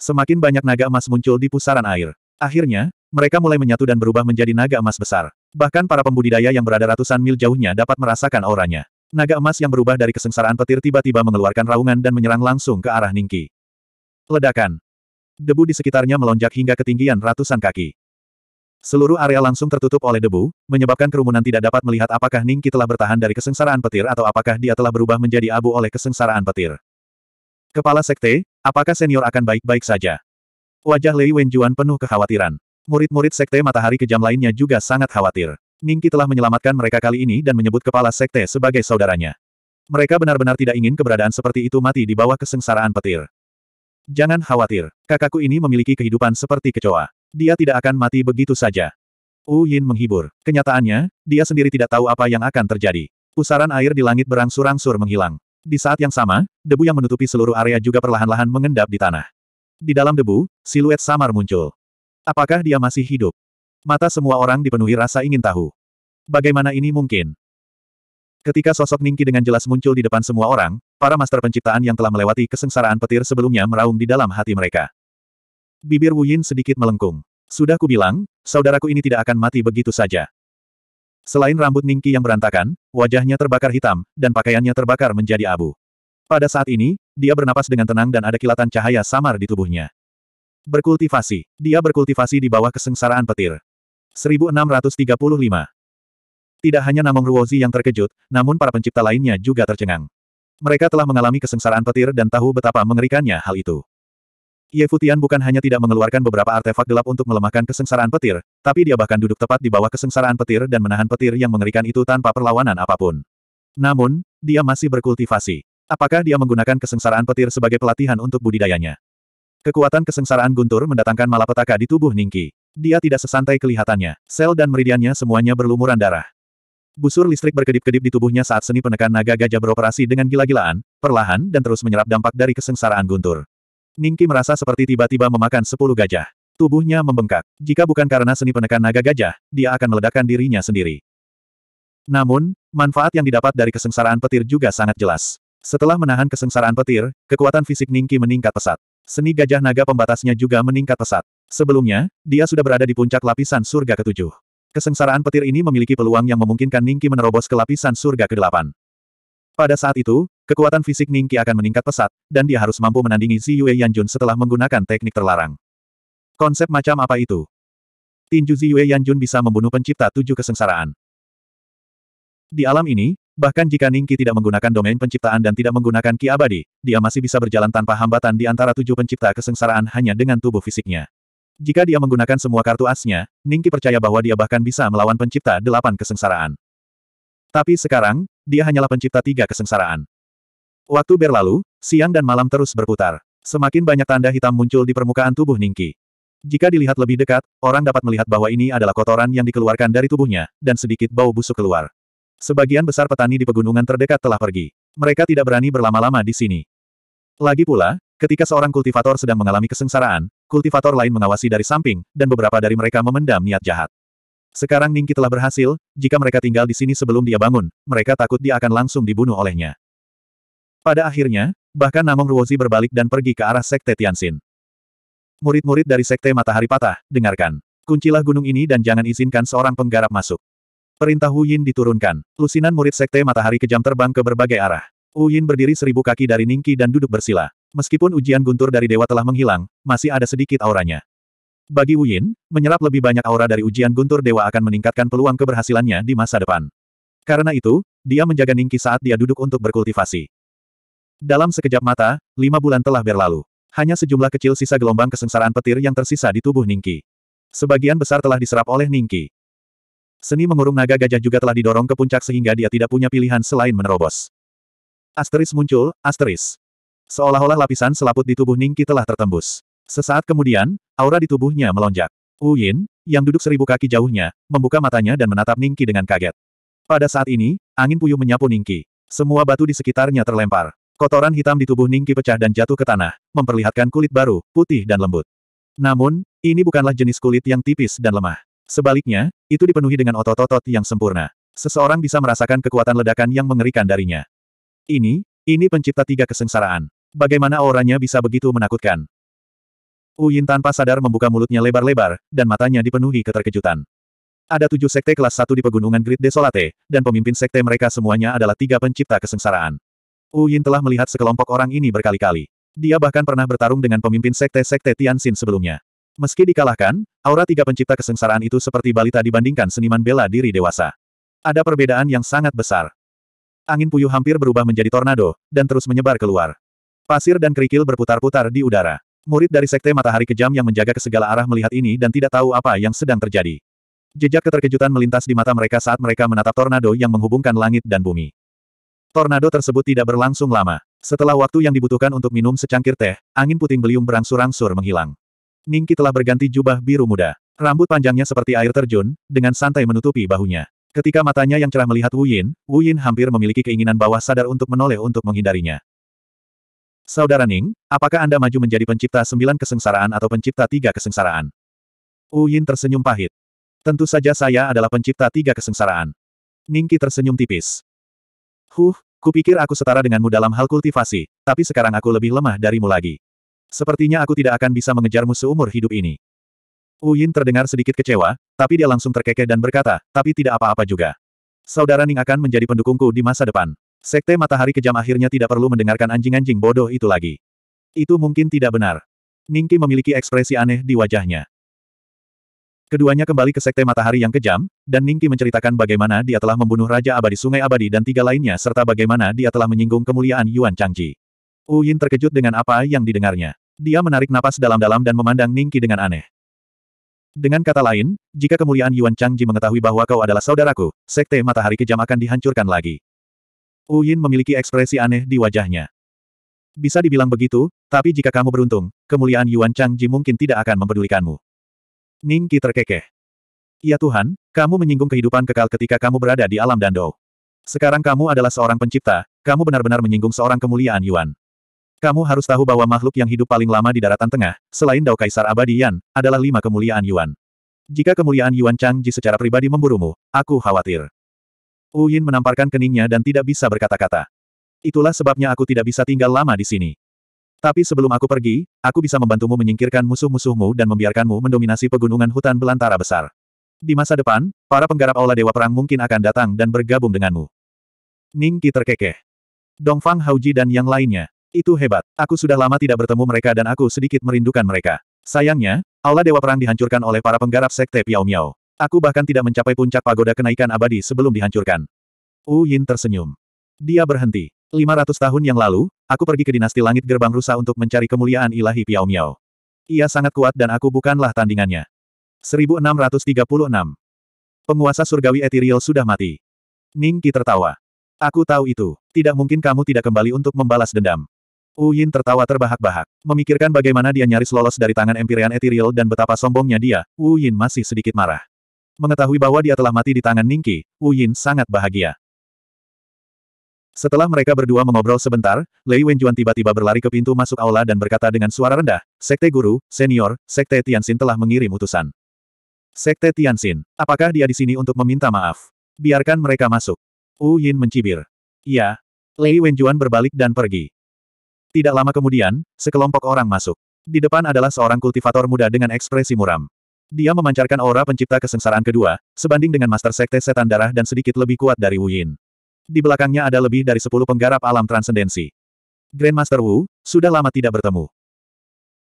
Semakin banyak naga emas muncul di pusaran air. Akhirnya, mereka mulai menyatu dan berubah menjadi naga emas besar. Bahkan para pembudidaya yang berada ratusan mil jauhnya dapat merasakan auranya. Naga emas yang berubah dari kesengsaraan petir tiba-tiba mengeluarkan raungan dan menyerang langsung ke arah Ningki. Ledakan. Debu di sekitarnya melonjak hingga ketinggian ratusan kaki. Seluruh area langsung tertutup oleh debu, menyebabkan kerumunan tidak dapat melihat apakah Ningki telah bertahan dari kesengsaraan petir atau apakah dia telah berubah menjadi abu oleh kesengsaraan petir. Kepala Sekte, apakah senior akan baik-baik saja? Wajah Lei Wenjuan penuh kekhawatiran. Murid-murid Sekte Matahari Kejam lainnya juga sangat khawatir. Ningki telah menyelamatkan mereka kali ini dan menyebut kepala Sekte sebagai saudaranya. Mereka benar-benar tidak ingin keberadaan seperti itu mati di bawah kesengsaraan petir. Jangan khawatir, kakakku ini memiliki kehidupan seperti kecoa. Dia tidak akan mati begitu saja. Wu Yin menghibur. Kenyataannya, dia sendiri tidak tahu apa yang akan terjadi. Pusaran air di langit berangsur-angsur menghilang. Di saat yang sama, debu yang menutupi seluruh area juga perlahan-lahan mengendap di tanah. Di dalam debu, siluet samar muncul. Apakah dia masih hidup? Mata semua orang dipenuhi rasa ingin tahu. Bagaimana ini mungkin? Ketika sosok Ningki dengan jelas muncul di depan semua orang, para master penciptaan yang telah melewati kesengsaraan petir sebelumnya meraung di dalam hati mereka. Bibir Wu Yin sedikit melengkung. Sudah kubilang, saudaraku ini tidak akan mati begitu saja. Selain rambut Ningki yang berantakan, wajahnya terbakar hitam, dan pakaiannya terbakar menjadi abu. Pada saat ini, dia bernapas dengan tenang dan ada kilatan cahaya samar di tubuhnya. Berkultivasi. Dia berkultivasi di bawah kesengsaraan petir. 1635. Tidak hanya Namong Ruozi yang terkejut, namun para pencipta lainnya juga tercengang. Mereka telah mengalami kesengsaraan petir dan tahu betapa mengerikannya hal itu. Ye Futian bukan hanya tidak mengeluarkan beberapa artefak gelap untuk melemahkan kesengsaraan petir, tapi dia bahkan duduk tepat di bawah kesengsaraan petir dan menahan petir yang mengerikan itu tanpa perlawanan apapun. Namun, dia masih berkultivasi. Apakah dia menggunakan kesengsaraan petir sebagai pelatihan untuk budidayanya? Kekuatan kesengsaraan guntur mendatangkan malapetaka di tubuh Ningki. Dia tidak sesantai kelihatannya. Sel dan meridiannya semuanya berlumuran darah. Busur listrik berkedip-kedip di tubuhnya saat seni penekan naga gajah beroperasi dengan gila-gilaan, perlahan dan terus menyerap dampak dari kesengsaraan guntur. Ningki merasa seperti tiba-tiba memakan sepuluh gajah. Tubuhnya membengkak. Jika bukan karena seni penekan naga gajah, dia akan meledakkan dirinya sendiri. Namun, manfaat yang didapat dari kesengsaraan petir juga sangat jelas. Setelah menahan kesengsaraan petir, kekuatan fisik Ningki meningkat pesat. Seni gajah naga pembatasnya juga meningkat pesat. Sebelumnya, dia sudah berada di puncak lapisan surga ketujuh. Kesengsaraan petir ini memiliki peluang yang memungkinkan Ningki menerobos ke lapisan surga ke-8. Pada saat itu, kekuatan fisik Ningki akan meningkat pesat, dan dia harus mampu menandingi Zi Yue Yanjun setelah menggunakan teknik terlarang. Konsep macam apa itu? Tinju Zi Yue Yanjun bisa membunuh pencipta tujuh kesengsaraan. Di alam ini, Bahkan jika Ningki tidak menggunakan domain penciptaan dan tidak menggunakan ki abadi, dia masih bisa berjalan tanpa hambatan di antara tujuh pencipta kesengsaraan hanya dengan tubuh fisiknya. Jika dia menggunakan semua kartu asnya, Ningki percaya bahwa dia bahkan bisa melawan pencipta delapan kesengsaraan. Tapi sekarang, dia hanyalah pencipta tiga kesengsaraan. Waktu berlalu, siang dan malam terus berputar. Semakin banyak tanda hitam muncul di permukaan tubuh Ningki. Jika dilihat lebih dekat, orang dapat melihat bahwa ini adalah kotoran yang dikeluarkan dari tubuhnya, dan sedikit bau busuk keluar. Sebagian besar petani di pegunungan terdekat telah pergi. Mereka tidak berani berlama-lama di sini. Lagi pula, ketika seorang kultivator sedang mengalami kesengsaraan, kultivator lain mengawasi dari samping, dan beberapa dari mereka memendam niat jahat. Sekarang Ningki telah berhasil, jika mereka tinggal di sini sebelum dia bangun, mereka takut dia akan langsung dibunuh olehnya. Pada akhirnya, bahkan Namong Ruozi berbalik dan pergi ke arah Sekte Tianxin. Murid-murid dari Sekte Matahari Patah, dengarkan. Kuncilah gunung ini dan jangan izinkan seorang penggarap masuk. Perintah Hu Yin diturunkan. Lusinan murid Sekte Matahari Kejam terbang ke berbagai arah. Hu Yin berdiri seribu kaki dari Ningki dan duduk bersila. Meskipun ujian guntur dari dewa telah menghilang, masih ada sedikit auranya. Bagi Hu Yin, menyerap lebih banyak aura dari ujian guntur dewa akan meningkatkan peluang keberhasilannya di masa depan. Karena itu, dia menjaga Ningki saat dia duduk untuk berkultivasi. Dalam sekejap mata, lima bulan telah berlalu. Hanya sejumlah kecil sisa gelombang kesengsaraan petir yang tersisa di tubuh Ningki. Sebagian besar telah diserap oleh Ningki. Seni mengurung naga gajah juga telah didorong ke puncak sehingga dia tidak punya pilihan selain menerobos. Asteris muncul, asteris. Seolah-olah lapisan selaput di tubuh Ningki telah tertembus. Sesaat kemudian, aura di tubuhnya melonjak. Wu Yin, yang duduk seribu kaki jauhnya, membuka matanya dan menatap Ningki dengan kaget. Pada saat ini, angin puyuh menyapu Ningki. Semua batu di sekitarnya terlempar. Kotoran hitam di tubuh Ningki pecah dan jatuh ke tanah, memperlihatkan kulit baru, putih dan lembut. Namun, ini bukanlah jenis kulit yang tipis dan lemah. Sebaliknya, itu dipenuhi dengan otot-otot yang sempurna. Seseorang bisa merasakan kekuatan ledakan yang mengerikan darinya. Ini, ini pencipta tiga kesengsaraan. Bagaimana auranya bisa begitu menakutkan? Uyin tanpa sadar membuka mulutnya lebar-lebar, dan matanya dipenuhi keterkejutan. Ada tujuh sekte kelas satu di pegunungan Great Desolate, dan pemimpin sekte mereka semuanya adalah tiga pencipta kesengsaraan. Uyin telah melihat sekelompok orang ini berkali-kali. Dia bahkan pernah bertarung dengan pemimpin sekte-sekte Tianxin sebelumnya. Meski dikalahkan, aura tiga pencipta kesengsaraan itu seperti balita dibandingkan seniman bela diri dewasa. Ada perbedaan yang sangat besar. Angin puyuh hampir berubah menjadi tornado, dan terus menyebar keluar. Pasir dan kerikil berputar-putar di udara. Murid dari Sekte Matahari Kejam yang menjaga ke segala arah melihat ini dan tidak tahu apa yang sedang terjadi. Jejak keterkejutan melintas di mata mereka saat mereka menatap tornado yang menghubungkan langit dan bumi. Tornado tersebut tidak berlangsung lama. Setelah waktu yang dibutuhkan untuk minum secangkir teh, angin puting beliung berangsur-angsur menghilang. Ningki telah berganti jubah biru muda. Rambut panjangnya seperti air terjun, dengan santai menutupi bahunya. Ketika matanya yang cerah melihat Wu Yin, Wu Yin hampir memiliki keinginan bawah sadar untuk menoleh untuk menghindarinya. Saudara Ning, apakah Anda maju menjadi pencipta sembilan kesengsaraan atau pencipta tiga kesengsaraan? Wu Yin tersenyum pahit. Tentu saja saya adalah pencipta tiga kesengsaraan. Ningki tersenyum tipis. Huh, kupikir aku setara denganmu dalam hal kultivasi, tapi sekarang aku lebih lemah darimu lagi. Sepertinya aku tidak akan bisa mengejarmu seumur hidup ini. Uyin terdengar sedikit kecewa, tapi dia langsung terkekeh dan berkata, tapi tidak apa-apa juga. Saudara Ning akan menjadi pendukungku di masa depan. Sekte Matahari Kejam akhirnya tidak perlu mendengarkan anjing-anjing bodoh itu lagi. Itu mungkin tidak benar. Ningki memiliki ekspresi aneh di wajahnya. Keduanya kembali ke Sekte Matahari yang kejam, dan Ningki menceritakan bagaimana dia telah membunuh Raja Abadi Sungai Abadi dan tiga lainnya serta bagaimana dia telah menyinggung kemuliaan Yuan Changji. Uyin terkejut dengan apa yang didengarnya. Dia menarik napas dalam-dalam dan memandang Ningki dengan aneh. Dengan kata lain, jika kemuliaan Yuan Changji mengetahui bahwa kau adalah saudaraku, Sekte Matahari Kejam akan dihancurkan lagi. Uyin memiliki ekspresi aneh di wajahnya. Bisa dibilang begitu, tapi jika kamu beruntung, kemuliaan Yuan Changji mungkin tidak akan mempedulikanmu. Ningki terkekeh. Ya Tuhan, kamu menyinggung kehidupan kekal ketika kamu berada di alam Dandou. Sekarang kamu adalah seorang pencipta, kamu benar-benar menyinggung seorang kemuliaan Yuan. Kamu harus tahu bahwa makhluk yang hidup paling lama di daratan tengah, selain Dao Kaisar Abadi Yan, adalah lima kemuliaan Yuan. Jika kemuliaan Yuan Changji secara pribadi memburumu, aku khawatir. Uyin menamparkan keningnya dan tidak bisa berkata-kata. Itulah sebabnya aku tidak bisa tinggal lama di sini. Tapi sebelum aku pergi, aku bisa membantumu menyingkirkan musuh-musuhmu dan membiarkanmu mendominasi pegunungan hutan belantara besar. Di masa depan, para penggarap Aula Dewa Perang mungkin akan datang dan bergabung denganmu. Ning Ki terkekeh. Dongfang Hauji dan yang lainnya, itu hebat. Aku sudah lama tidak bertemu mereka dan aku sedikit merindukan mereka. Sayangnya, Aula Dewa Perang dihancurkan oleh para penggarap Sekte Piao Miao. Aku bahkan tidak mencapai puncak pagoda kenaikan abadi sebelum dihancurkan. Wu Yin tersenyum. Dia berhenti. 500 tahun yang lalu, aku pergi ke dinasti langit gerbang rusa untuk mencari kemuliaan ilahi Piao Miao. Ia sangat kuat dan aku bukanlah tandingannya. 1636. Penguasa surgawi Ethereal sudah mati. Ning Qi tertawa. Aku tahu itu. Tidak mungkin kamu tidak kembali untuk membalas dendam. Uyin tertawa terbahak-bahak. Memikirkan bagaimana dia nyaris lolos dari tangan Empyrean Ethereal dan betapa sombongnya dia, Uyin masih sedikit marah. Mengetahui bahwa dia telah mati di tangan Ningki, Uyin sangat bahagia. Setelah mereka berdua mengobrol sebentar, Lei Wenjuan tiba-tiba berlari ke pintu masuk aula dan berkata dengan suara rendah, Sekte Guru, Senior, Sekte Tianxin telah mengirim utusan. Sekte Tianxin, apakah dia di sini untuk meminta maaf? Biarkan mereka masuk. Wu Yin mencibir. Ya, Lei Wenjuan berbalik dan pergi. Tidak lama kemudian, sekelompok orang masuk. Di depan adalah seorang kultivator muda dengan ekspresi muram. Dia memancarkan aura pencipta kesengsaraan kedua, sebanding dengan Master Sekte Setan Darah dan sedikit lebih kuat dari Wu Yin. Di belakangnya ada lebih dari sepuluh penggarap alam transendensi. Grandmaster Wu, sudah lama tidak bertemu.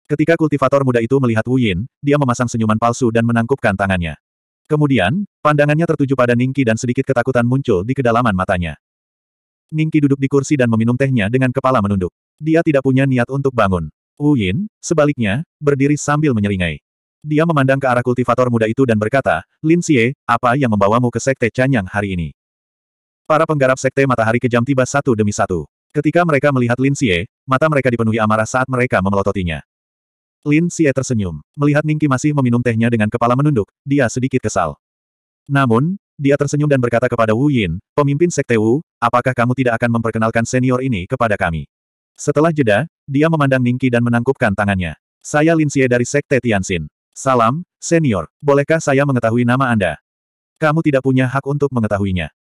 Ketika kultivator muda itu melihat Wu Yin, dia memasang senyuman palsu dan menangkupkan tangannya. Kemudian, pandangannya tertuju pada Ningki dan sedikit ketakutan muncul di kedalaman matanya. Ningki duduk di kursi dan meminum tehnya dengan kepala menunduk. Dia tidak punya niat untuk bangun. Wu Yin, sebaliknya, berdiri sambil menyeringai. Dia memandang ke arah kultivator muda itu dan berkata, Lin Xie, apa yang membawamu ke Sekte Canyang hari ini? Para penggarap Sekte Matahari Kejam tiba satu demi satu. Ketika mereka melihat Lin Xie, mata mereka dipenuhi amarah saat mereka memelototinya. Lin Xie tersenyum. Melihat Ningki masih meminum tehnya dengan kepala menunduk, dia sedikit kesal. Namun, dia tersenyum dan berkata kepada Wu Yin, pemimpin Sekte Wu, apakah kamu tidak akan memperkenalkan senior ini kepada kami? Setelah jeda, dia memandang Ningki dan menangkupkan tangannya. Saya Lin Xie dari Sekte Tianxin. Salam, senior. Bolehkah saya mengetahui nama Anda? Kamu tidak punya hak untuk mengetahuinya.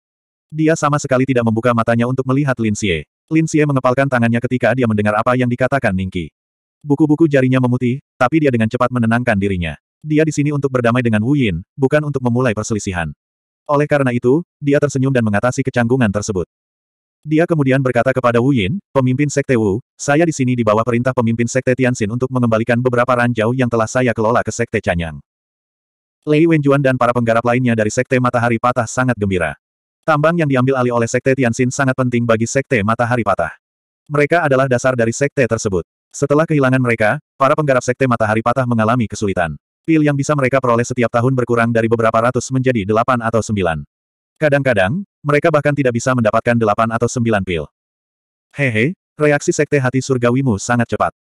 Dia sama sekali tidak membuka matanya untuk melihat Lin Xie. Lin Xie mengepalkan tangannya ketika dia mendengar apa yang dikatakan Ningki. Buku-buku jarinya memutih, tapi dia dengan cepat menenangkan dirinya. Dia di sini untuk berdamai dengan Wu Yin, bukan untuk memulai perselisihan. Oleh karena itu, dia tersenyum dan mengatasi kecanggungan tersebut. Dia kemudian berkata kepada Wu Yin, pemimpin Sekte Wu, saya di sini di bawah perintah pemimpin Sekte Tianxin untuk mengembalikan beberapa ranjau yang telah saya kelola ke Sekte Canyang. Lei Wenjuan dan para penggarap lainnya dari Sekte Matahari Patah sangat gembira. Tambang yang diambil alih oleh Sekte Tianxin sangat penting bagi Sekte Matahari Patah. Mereka adalah dasar dari Sekte tersebut. Setelah kehilangan mereka, para penggarap Sekte Matahari Patah mengalami kesulitan. Pil yang bisa mereka peroleh setiap tahun berkurang dari beberapa ratus menjadi delapan atau sembilan. Kadang-kadang, mereka bahkan tidak bisa mendapatkan delapan atau sembilan pil. Hehe, reaksi sekte hati surgawimu sangat cepat.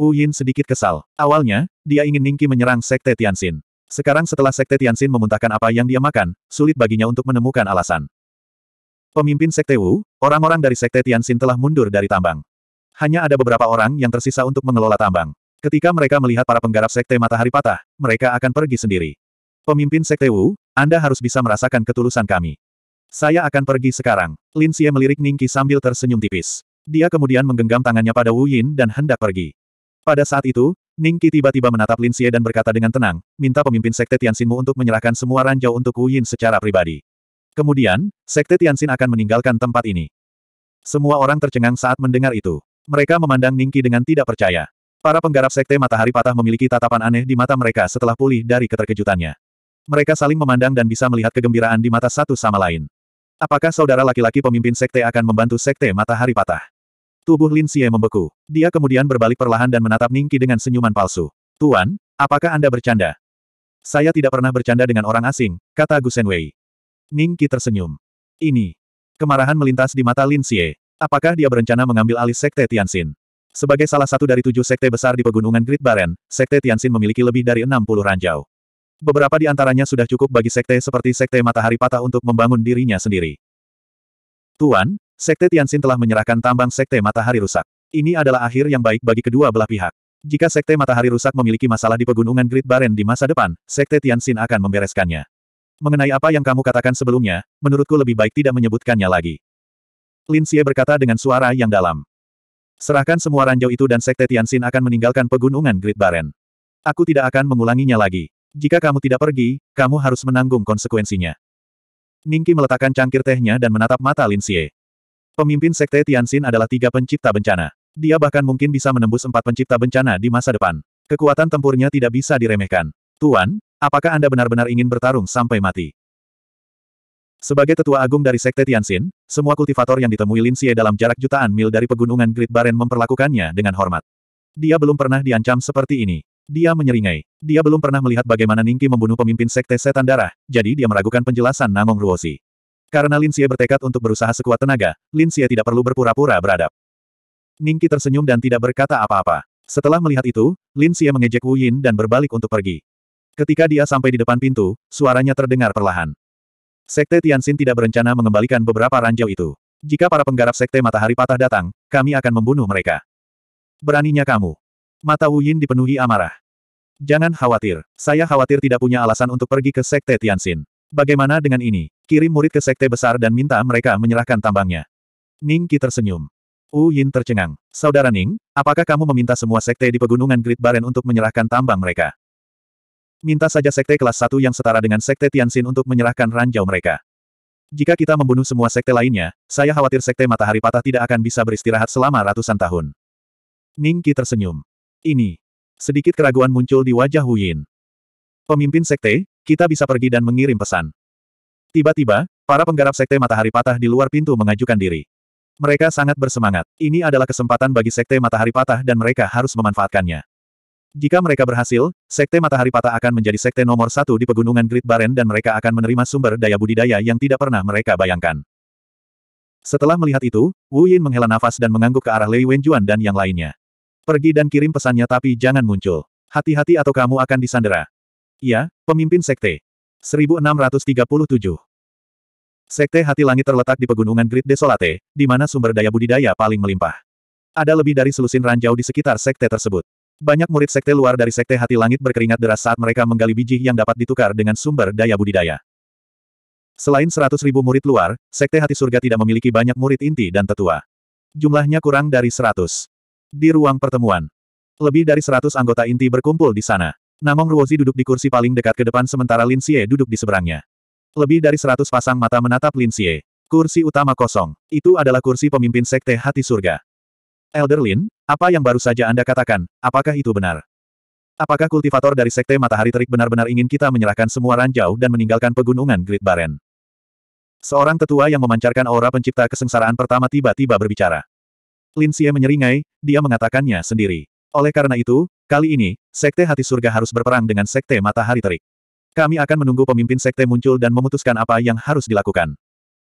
Uyin sedikit kesal. Awalnya, dia ingin Ningki menyerang sekte Tianxin. Sekarang setelah sekte Tianxin memuntahkan apa yang dia makan, sulit baginya untuk menemukan alasan. Pemimpin sekte Wu, orang-orang dari sekte Tianxin telah mundur dari tambang. Hanya ada beberapa orang yang tersisa untuk mengelola tambang. Ketika mereka melihat para penggarap Sekte Matahari patah, mereka akan pergi sendiri. Pemimpin Sekte Wu, Anda harus bisa merasakan ketulusan kami. Saya akan pergi sekarang. Lin Xie melirik Ning Qi sambil tersenyum tipis. Dia kemudian menggenggam tangannya pada Wu Yin dan hendak pergi. Pada saat itu, Ning Qi tiba-tiba menatap Lin Xie dan berkata dengan tenang, minta pemimpin Sekte Tianxinmu untuk menyerahkan semua ranjau untuk Wu Yin secara pribadi. Kemudian, Sekte Tianxin akan meninggalkan tempat ini. Semua orang tercengang saat mendengar itu. Mereka memandang Ning Qi dengan tidak percaya. Para penggarap Sekte Matahari Patah memiliki tatapan aneh di mata mereka setelah pulih dari keterkejutannya. Mereka saling memandang dan bisa melihat kegembiraan di mata satu sama lain. Apakah saudara laki-laki pemimpin Sekte akan membantu Sekte Matahari Patah? Tubuh Lin Xie membeku. Dia kemudian berbalik perlahan dan menatap Ningki dengan senyuman palsu. Tuan, apakah Anda bercanda? Saya tidak pernah bercanda dengan orang asing, kata Gusen Wei. Ningki tersenyum. Ini. Kemarahan melintas di mata Lin Xie. Apakah dia berencana mengambil alih Sekte Tianxin? Sebagai salah satu dari tujuh sekte besar di pegunungan Great Baren, sekte Tianxin memiliki lebih dari 60 ranjau. Beberapa di antaranya sudah cukup bagi sekte seperti sekte matahari patah untuk membangun dirinya sendiri. Tuan, sekte Tianxin telah menyerahkan tambang sekte matahari rusak. Ini adalah akhir yang baik bagi kedua belah pihak. Jika sekte matahari rusak memiliki masalah di pegunungan Great Baren di masa depan, sekte Tianxin akan membereskannya. Mengenai apa yang kamu katakan sebelumnya, menurutku lebih baik tidak menyebutkannya lagi. Lin Xie berkata dengan suara yang dalam. Serahkan semua ranjau itu dan Sekte Tianxin akan meninggalkan pegunungan Great Baren. Aku tidak akan mengulanginya lagi. Jika kamu tidak pergi, kamu harus menanggung konsekuensinya. Ningki meletakkan cangkir tehnya dan menatap mata Lin Xie. Pemimpin Sekte Tianxin adalah tiga pencipta bencana. Dia bahkan mungkin bisa menembus empat pencipta bencana di masa depan. Kekuatan tempurnya tidak bisa diremehkan. Tuan, apakah Anda benar-benar ingin bertarung sampai mati? Sebagai tetua agung dari Sekte Tianxin, semua kultivator yang ditemui Lin Xie dalam jarak jutaan mil dari pegunungan Great Baren memperlakukannya dengan hormat. Dia belum pernah diancam seperti ini. Dia menyeringai. Dia belum pernah melihat bagaimana Ningki membunuh pemimpin Sekte Setan Darah, jadi dia meragukan penjelasan Namong Ruosi. Karena Lin Xie bertekad untuk berusaha sekuat tenaga, Lin Xie tidak perlu berpura-pura beradab. Ningki tersenyum dan tidak berkata apa-apa. Setelah melihat itu, Lin Xie mengejek Wu Yin dan berbalik untuk pergi. Ketika dia sampai di depan pintu, suaranya terdengar perlahan. Sekte Tianxin tidak berencana mengembalikan beberapa ranjau itu. Jika para penggarap Sekte Matahari Patah datang, kami akan membunuh mereka. Beraninya kamu. Mata Wu Yin dipenuhi amarah. Jangan khawatir, saya khawatir tidak punya alasan untuk pergi ke Sekte Tianxin. Bagaimana dengan ini? Kirim murid ke Sekte Besar dan minta mereka menyerahkan tambangnya. Ning Qi tersenyum. Wu Yin tercengang. Saudara Ning, apakah kamu meminta semua sekte di pegunungan Great Baren untuk menyerahkan tambang mereka? Minta saja sekte kelas 1 yang setara dengan sekte Tianxin untuk menyerahkan ranjau mereka. Jika kita membunuh semua sekte lainnya, saya khawatir sekte matahari patah tidak akan bisa beristirahat selama ratusan tahun. Ning Qi tersenyum. Ini. Sedikit keraguan muncul di wajah Hu Yin. Pemimpin sekte, kita bisa pergi dan mengirim pesan. Tiba-tiba, para penggarap sekte matahari patah di luar pintu mengajukan diri. Mereka sangat bersemangat. Ini adalah kesempatan bagi sekte matahari patah dan mereka harus memanfaatkannya. Jika mereka berhasil, Sekte Matahari Patah akan menjadi sekte nomor satu di pegunungan Great Baren dan mereka akan menerima sumber daya budidaya yang tidak pernah mereka bayangkan. Setelah melihat itu, Wu Yin menghela nafas dan mengangguk ke arah Lei Wenjuan dan yang lainnya. Pergi dan kirim pesannya tapi jangan muncul. Hati-hati atau kamu akan disandera. Iya, pemimpin sekte. 1637 Sekte Hati Langit terletak di pegunungan Great Desolate, di mana sumber daya budidaya paling melimpah. Ada lebih dari selusin ranjau di sekitar sekte tersebut. Banyak murid sekte luar dari sekte hati langit berkeringat deras saat mereka menggali biji yang dapat ditukar dengan sumber daya budidaya. Selain seratus ribu murid luar, sekte hati surga tidak memiliki banyak murid inti dan tetua. Jumlahnya kurang dari seratus. Di ruang pertemuan, lebih dari seratus anggota inti berkumpul di sana. Namong Ruozi duduk di kursi paling dekat ke depan sementara Lin Xie duduk di seberangnya. Lebih dari seratus pasang mata menatap Lin Xie. Kursi utama kosong. Itu adalah kursi pemimpin sekte hati surga. Elder Lin, apa yang baru saja Anda katakan, apakah itu benar? Apakah kultivator dari Sekte Matahari Terik benar-benar ingin kita menyerahkan semua ranjau dan meninggalkan pegunungan Great Baren? Seorang tetua yang memancarkan aura pencipta kesengsaraan pertama tiba-tiba berbicara. Lin Xie menyeringai, dia mengatakannya sendiri. Oleh karena itu, kali ini, Sekte Hati Surga harus berperang dengan Sekte Matahari Terik. Kami akan menunggu pemimpin Sekte muncul dan memutuskan apa yang harus dilakukan.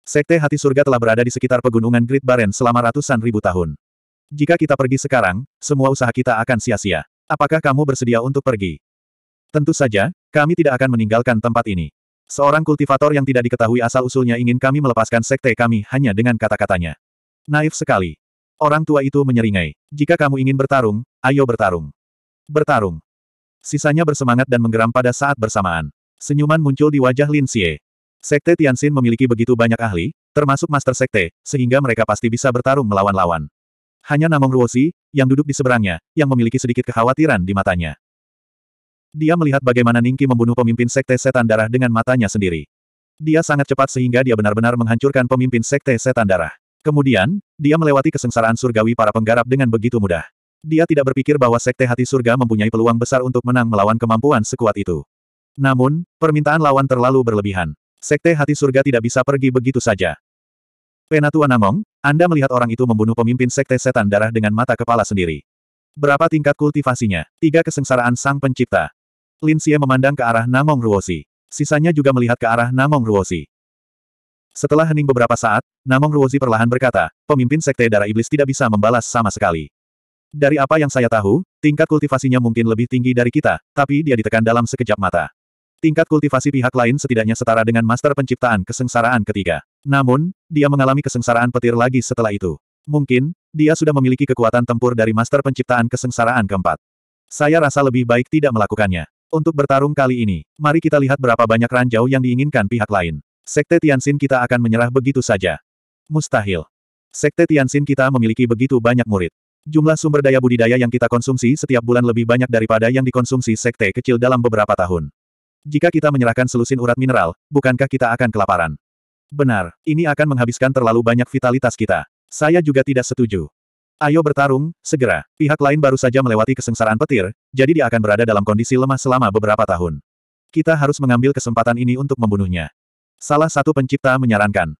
Sekte Hati Surga telah berada di sekitar pegunungan Great Baren selama ratusan ribu tahun. Jika kita pergi sekarang, semua usaha kita akan sia-sia. Apakah kamu bersedia untuk pergi? Tentu saja, kami tidak akan meninggalkan tempat ini. Seorang kultivator yang tidak diketahui asal-usulnya ingin kami melepaskan sekte kami hanya dengan kata-katanya. Naif sekali. Orang tua itu menyeringai. Jika kamu ingin bertarung, ayo bertarung. Bertarung. Sisanya bersemangat dan menggeram pada saat bersamaan. Senyuman muncul di wajah Lin Xie. Sekte Tianxin memiliki begitu banyak ahli, termasuk Master Sekte, sehingga mereka pasti bisa bertarung melawan lawan. Hanya Namong Ruosi, yang duduk di seberangnya, yang memiliki sedikit kekhawatiran di matanya. Dia melihat bagaimana Ningki membunuh pemimpin sekte setan darah dengan matanya sendiri. Dia sangat cepat sehingga dia benar-benar menghancurkan pemimpin sekte setan darah. Kemudian, dia melewati kesengsaraan surgawi para penggarap dengan begitu mudah. Dia tidak berpikir bahwa sekte hati surga mempunyai peluang besar untuk menang melawan kemampuan sekuat itu. Namun, permintaan lawan terlalu berlebihan. Sekte hati surga tidak bisa pergi begitu saja. Penatua Namong, Anda melihat orang itu membunuh pemimpin sekte setan darah dengan mata kepala sendiri. Berapa tingkat kultivasinya? Tiga kesengsaraan sang pencipta. Lin Xie memandang ke arah Namong Ruosi. Sisanya juga melihat ke arah Namong Ruosi. Setelah hening beberapa saat, Namong Ruosi perlahan berkata, pemimpin sekte darah iblis tidak bisa membalas sama sekali. Dari apa yang saya tahu, tingkat kultivasinya mungkin lebih tinggi dari kita, tapi dia ditekan dalam sekejap mata. Tingkat kultivasi pihak lain setidaknya setara dengan master penciptaan kesengsaraan ketiga. Namun, dia mengalami kesengsaraan petir lagi setelah itu. Mungkin, dia sudah memiliki kekuatan tempur dari Master Penciptaan Kesengsaraan keempat. Saya rasa lebih baik tidak melakukannya. Untuk bertarung kali ini, mari kita lihat berapa banyak ranjau yang diinginkan pihak lain. Sekte Tianxin kita akan menyerah begitu saja. Mustahil. Sekte Tianxin kita memiliki begitu banyak murid. Jumlah sumber daya budidaya yang kita konsumsi setiap bulan lebih banyak daripada yang dikonsumsi sekte kecil dalam beberapa tahun. Jika kita menyerahkan selusin urat mineral, bukankah kita akan kelaparan? Benar, ini akan menghabiskan terlalu banyak vitalitas kita. Saya juga tidak setuju. Ayo bertarung, segera. Pihak lain baru saja melewati kesengsaraan petir, jadi dia akan berada dalam kondisi lemah selama beberapa tahun. Kita harus mengambil kesempatan ini untuk membunuhnya. Salah satu pencipta menyarankan.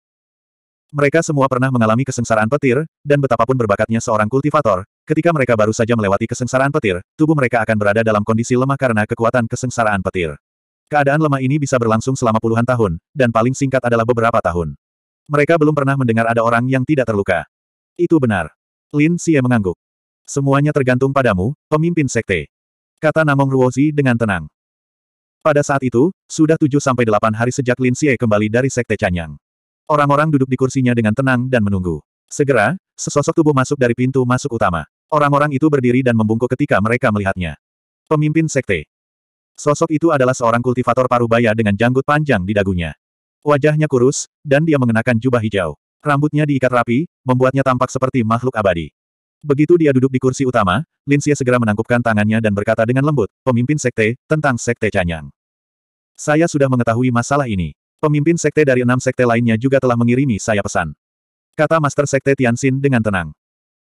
Mereka semua pernah mengalami kesengsaraan petir, dan betapapun berbakatnya seorang kultivator, ketika mereka baru saja melewati kesengsaraan petir, tubuh mereka akan berada dalam kondisi lemah karena kekuatan kesengsaraan petir. Keadaan lemah ini bisa berlangsung selama puluhan tahun, dan paling singkat adalah beberapa tahun. Mereka belum pernah mendengar ada orang yang tidak terluka. Itu benar. Lin Xie mengangguk. Semuanya tergantung padamu, pemimpin sekte. Kata Namong Ruozi dengan tenang. Pada saat itu, sudah 7-8 hari sejak Lin Xie kembali dari sekte Canyang. Orang-orang duduk di kursinya dengan tenang dan menunggu. Segera, sesosok tubuh masuk dari pintu masuk utama. Orang-orang itu berdiri dan membungkuk ketika mereka melihatnya. Pemimpin sekte. Sosok itu adalah seorang kultivator parubaya dengan janggut panjang di dagunya. Wajahnya kurus, dan dia mengenakan jubah hijau. Rambutnya diikat rapi, membuatnya tampak seperti makhluk abadi. Begitu dia duduk di kursi utama, Lin Xie segera menangkupkan tangannya dan berkata dengan lembut, pemimpin sekte, tentang sekte Canyang. Saya sudah mengetahui masalah ini. Pemimpin sekte dari enam sekte lainnya juga telah mengirimi saya pesan. Kata Master Sekte Tianxin dengan tenang.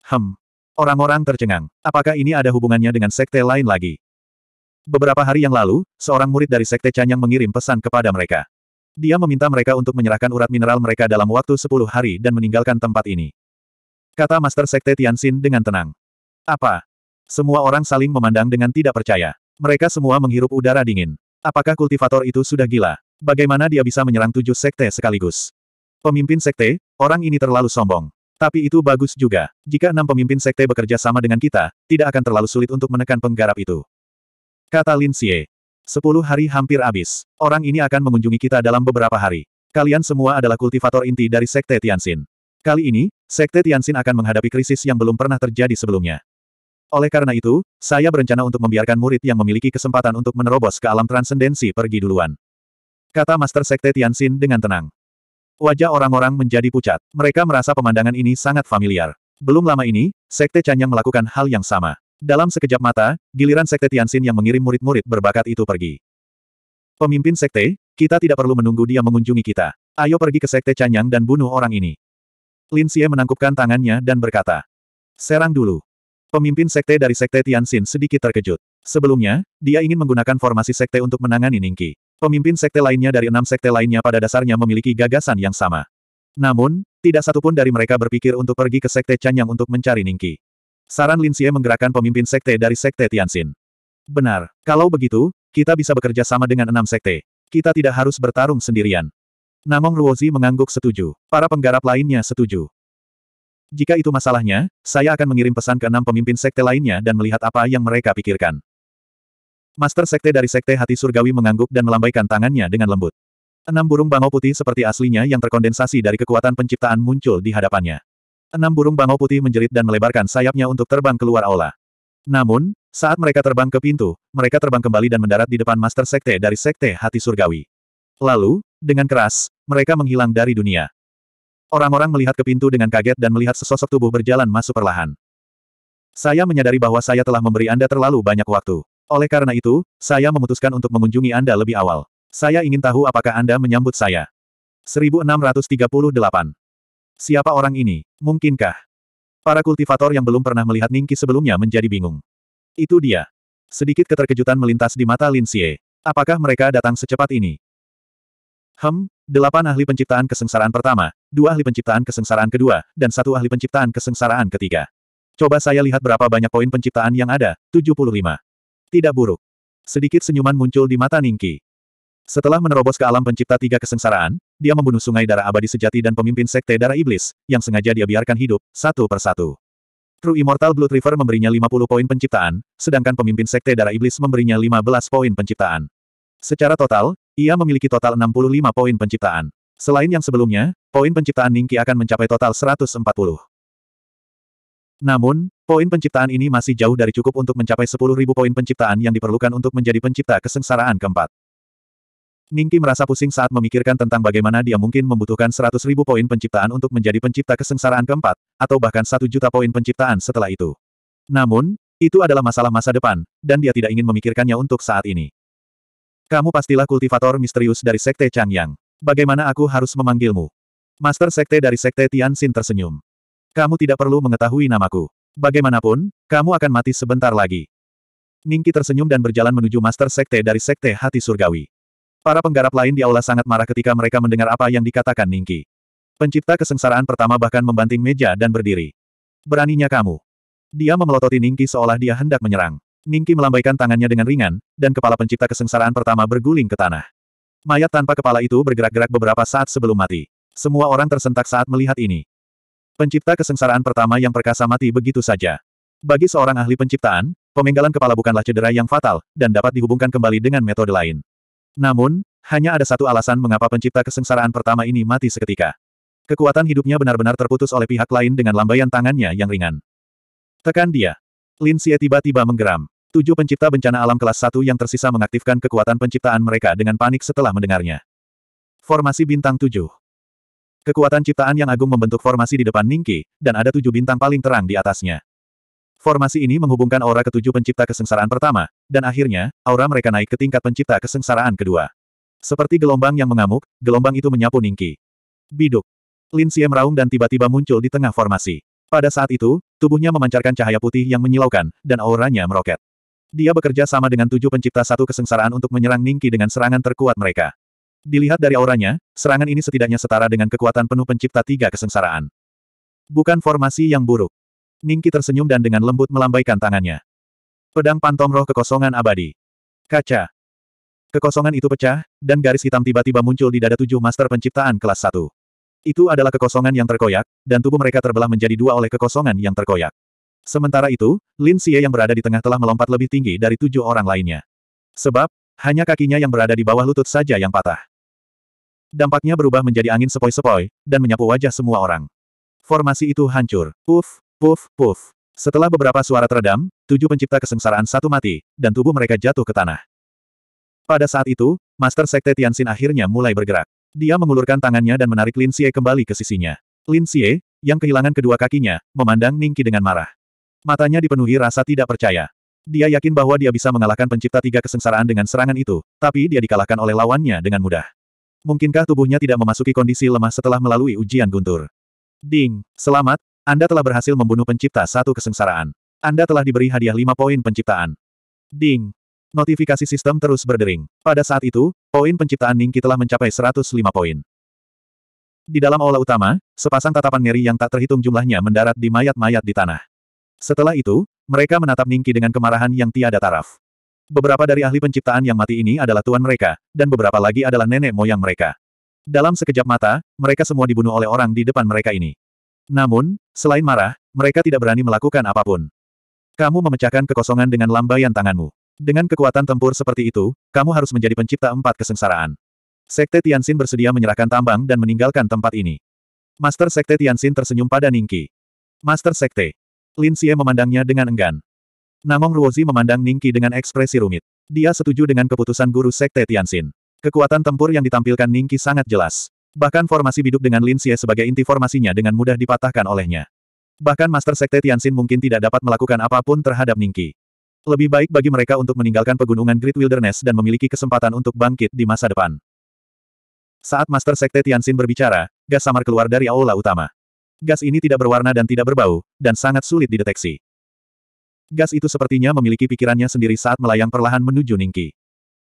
Hem. Orang-orang tercengang. Apakah ini ada hubungannya dengan sekte lain lagi? Beberapa hari yang lalu, seorang murid dari Sekte Canyang mengirim pesan kepada mereka. Dia meminta mereka untuk menyerahkan urat mineral mereka dalam waktu sepuluh hari dan meninggalkan tempat ini. Kata Master Sekte Tianxin dengan tenang. Apa? Semua orang saling memandang dengan tidak percaya. Mereka semua menghirup udara dingin. Apakah kultivator itu sudah gila? Bagaimana dia bisa menyerang tujuh sekte sekaligus? Pemimpin sekte, orang ini terlalu sombong. Tapi itu bagus juga. Jika enam pemimpin sekte bekerja sama dengan kita, tidak akan terlalu sulit untuk menekan penggarap itu. Kata Lin Xie. Sepuluh hari hampir habis. Orang ini akan mengunjungi kita dalam beberapa hari. Kalian semua adalah kultivator inti dari Sekte Tianxin. Kali ini, Sekte Tianxin akan menghadapi krisis yang belum pernah terjadi sebelumnya. Oleh karena itu, saya berencana untuk membiarkan murid yang memiliki kesempatan untuk menerobos ke alam transendensi pergi duluan. Kata Master Sekte Tianxin dengan tenang. Wajah orang-orang menjadi pucat. Mereka merasa pemandangan ini sangat familiar. Belum lama ini, Sekte yang melakukan hal yang sama. Dalam sekejap mata, giliran Sekte Tianxin yang mengirim murid-murid berbakat itu pergi. Pemimpin Sekte, kita tidak perlu menunggu dia mengunjungi kita. Ayo pergi ke Sekte Canyang dan bunuh orang ini. Lin Xie menangkupkan tangannya dan berkata. Serang dulu. Pemimpin Sekte dari Sekte Tianxin sedikit terkejut. Sebelumnya, dia ingin menggunakan formasi Sekte untuk menangani Ningqi. Pemimpin sekte lainnya dari enam sekte lainnya pada dasarnya memiliki gagasan yang sama. Namun, tidak satupun dari mereka berpikir untuk pergi ke sekte Canyang untuk mencari Ningki. Saran Lin Xie menggerakkan pemimpin sekte dari sekte Tianxin. Benar, kalau begitu, kita bisa bekerja sama dengan enam sekte. Kita tidak harus bertarung sendirian. Namong Ruozi mengangguk setuju. Para penggarap lainnya setuju. Jika itu masalahnya, saya akan mengirim pesan ke enam pemimpin sekte lainnya dan melihat apa yang mereka pikirkan. Master sekte dari sekte hati surgawi mengangguk dan melambaikan tangannya dengan lembut. Enam burung bangau putih seperti aslinya yang terkondensasi dari kekuatan penciptaan muncul di hadapannya. Enam burung bangau putih menjerit dan melebarkan sayapnya untuk terbang keluar aula. Namun, saat mereka terbang ke pintu, mereka terbang kembali dan mendarat di depan Master Sekte dari Sekte Hati Surgawi. Lalu, dengan keras, mereka menghilang dari dunia. Orang-orang melihat ke pintu dengan kaget dan melihat sesosok tubuh berjalan masuk perlahan. Saya menyadari bahwa saya telah memberi Anda terlalu banyak waktu. Oleh karena itu, saya memutuskan untuk mengunjungi Anda lebih awal. Saya ingin tahu apakah Anda menyambut saya. 1638 Siapa orang ini? Mungkinkah? Para kultivator yang belum pernah melihat Ningki sebelumnya menjadi bingung. Itu dia. Sedikit keterkejutan melintas di mata Lin Xie. Apakah mereka datang secepat ini? Hem, delapan ahli penciptaan kesengsaraan pertama, dua ahli penciptaan kesengsaraan kedua, dan satu ahli penciptaan kesengsaraan ketiga. Coba saya lihat berapa banyak poin penciptaan yang ada, 75. Tidak buruk. Sedikit senyuman muncul di mata Ningki. Setelah menerobos ke alam pencipta tiga kesengsaraan, dia membunuh sungai darah abadi sejati dan pemimpin sekte darah iblis, yang sengaja dia biarkan hidup, satu persatu. True Immortal Blood River memberinya 50 poin penciptaan, sedangkan pemimpin sekte darah iblis memberinya 15 poin penciptaan. Secara total, ia memiliki total 65 poin penciptaan. Selain yang sebelumnya, poin penciptaan Ningki akan mencapai total 140. Namun, poin penciptaan ini masih jauh dari cukup untuk mencapai 10.000 poin penciptaan yang diperlukan untuk menjadi pencipta kesengsaraan keempat. Ningki merasa pusing saat memikirkan tentang bagaimana dia mungkin membutuhkan seratus ribu poin penciptaan untuk menjadi pencipta kesengsaraan keempat, atau bahkan satu juta poin penciptaan setelah itu. Namun, itu adalah masalah masa depan, dan dia tidak ingin memikirkannya untuk saat ini. Kamu pastilah kultivator misterius dari Sekte Changyang. Bagaimana aku harus memanggilmu? Master Sekte dari Sekte Tianxin tersenyum. Kamu tidak perlu mengetahui namaku. Bagaimanapun, kamu akan mati sebentar lagi. Ningki tersenyum dan berjalan menuju Master Sekte dari Sekte Hati Surgawi. Para penggarap lain di aula sangat marah ketika mereka mendengar apa yang dikatakan Ningki. Pencipta kesengsaraan pertama bahkan membanting meja dan berdiri. Beraninya kamu. Dia memelototi Ningki seolah dia hendak menyerang. Ningki melambaikan tangannya dengan ringan, dan kepala pencipta kesengsaraan pertama berguling ke tanah. Mayat tanpa kepala itu bergerak-gerak beberapa saat sebelum mati. Semua orang tersentak saat melihat ini. Pencipta kesengsaraan pertama yang perkasa mati begitu saja. Bagi seorang ahli penciptaan, pemenggalan kepala bukanlah cedera yang fatal, dan dapat dihubungkan kembali dengan metode lain. Namun, hanya ada satu alasan mengapa pencipta kesengsaraan pertama ini mati seketika. Kekuatan hidupnya benar-benar terputus oleh pihak lain dengan lambaian tangannya yang ringan. Tekan dia. Lin Xie tiba-tiba menggeram. Tujuh pencipta bencana alam kelas satu yang tersisa mengaktifkan kekuatan penciptaan mereka dengan panik setelah mendengarnya. Formasi bintang tujuh. Kekuatan ciptaan yang agung membentuk formasi di depan Ningki, dan ada tujuh bintang paling terang di atasnya. Formasi ini menghubungkan aura ketujuh pencipta kesengsaraan pertama, dan akhirnya, aura mereka naik ke tingkat pencipta kesengsaraan kedua. Seperti gelombang yang mengamuk, gelombang itu menyapu Ningki. Biduk. Lin Xie meraung dan tiba-tiba muncul di tengah formasi. Pada saat itu, tubuhnya memancarkan cahaya putih yang menyilaukan, dan auranya meroket. Dia bekerja sama dengan tujuh pencipta satu kesengsaraan untuk menyerang Ningki dengan serangan terkuat mereka. Dilihat dari auranya, serangan ini setidaknya setara dengan kekuatan penuh pencipta tiga kesengsaraan. Bukan formasi yang buruk. Ningki tersenyum dan dengan lembut melambaikan tangannya. Pedang pantom roh kekosongan abadi. Kaca. Kekosongan itu pecah, dan garis hitam tiba-tiba muncul di dada tujuh master penciptaan kelas satu. Itu adalah kekosongan yang terkoyak, dan tubuh mereka terbelah menjadi dua oleh kekosongan yang terkoyak. Sementara itu, Lin Xie yang berada di tengah telah melompat lebih tinggi dari tujuh orang lainnya. Sebab, hanya kakinya yang berada di bawah lutut saja yang patah. Dampaknya berubah menjadi angin sepoi-sepoi, dan menyapu wajah semua orang. Formasi itu hancur. Uff, Puf, puf. Setelah beberapa suara teredam, tujuh pencipta kesengsaraan satu mati, dan tubuh mereka jatuh ke tanah. Pada saat itu, Master Sekte Tianxin akhirnya mulai bergerak. Dia mengulurkan tangannya dan menarik Lin Xie kembali ke sisinya. Lin Xie, yang kehilangan kedua kakinya, memandang Ningki dengan marah. Matanya dipenuhi rasa tidak percaya. Dia yakin bahwa dia bisa mengalahkan pencipta tiga kesengsaraan dengan serangan itu, tapi dia dikalahkan oleh lawannya dengan mudah. Mungkinkah tubuhnya tidak memasuki kondisi lemah setelah melalui ujian guntur? Ding, selamat, anda telah berhasil membunuh pencipta satu kesengsaraan. Anda telah diberi hadiah lima poin penciptaan. Ding! Notifikasi sistem terus berdering. Pada saat itu, poin penciptaan Ningki telah mencapai 105 poin. Di dalam aula utama, sepasang tatapan ngeri yang tak terhitung jumlahnya mendarat di mayat-mayat di tanah. Setelah itu, mereka menatap Ningki dengan kemarahan yang tiada taraf. Beberapa dari ahli penciptaan yang mati ini adalah tuan mereka, dan beberapa lagi adalah nenek moyang mereka. Dalam sekejap mata, mereka semua dibunuh oleh orang di depan mereka ini. Namun, selain marah, mereka tidak berani melakukan apapun. Kamu memecahkan kekosongan dengan lambaian tanganmu. Dengan kekuatan tempur seperti itu, kamu harus menjadi pencipta empat kesengsaraan. Sekte Tianxin bersedia menyerahkan tambang dan meninggalkan tempat ini. Master Sekte Tianxin tersenyum pada Ningqi. Master Sekte. Lin Xie memandangnya dengan enggan. Namong Ruozi memandang Ningqi dengan ekspresi rumit. Dia setuju dengan keputusan guru Sekte Tianxin. Kekuatan tempur yang ditampilkan Ningqi sangat jelas. Bahkan formasi biduk dengan Lin Xie sebagai inti formasinya dengan mudah dipatahkan olehnya. Bahkan Master Sekte Tianxin mungkin tidak dapat melakukan apapun terhadap Ningqi. Lebih baik bagi mereka untuk meninggalkan pegunungan Great Wilderness dan memiliki kesempatan untuk bangkit di masa depan. Saat Master Sekte Tianxin berbicara, gas samar keluar dari aula utama. Gas ini tidak berwarna dan tidak berbau, dan sangat sulit dideteksi. Gas itu sepertinya memiliki pikirannya sendiri saat melayang perlahan menuju Ningqi.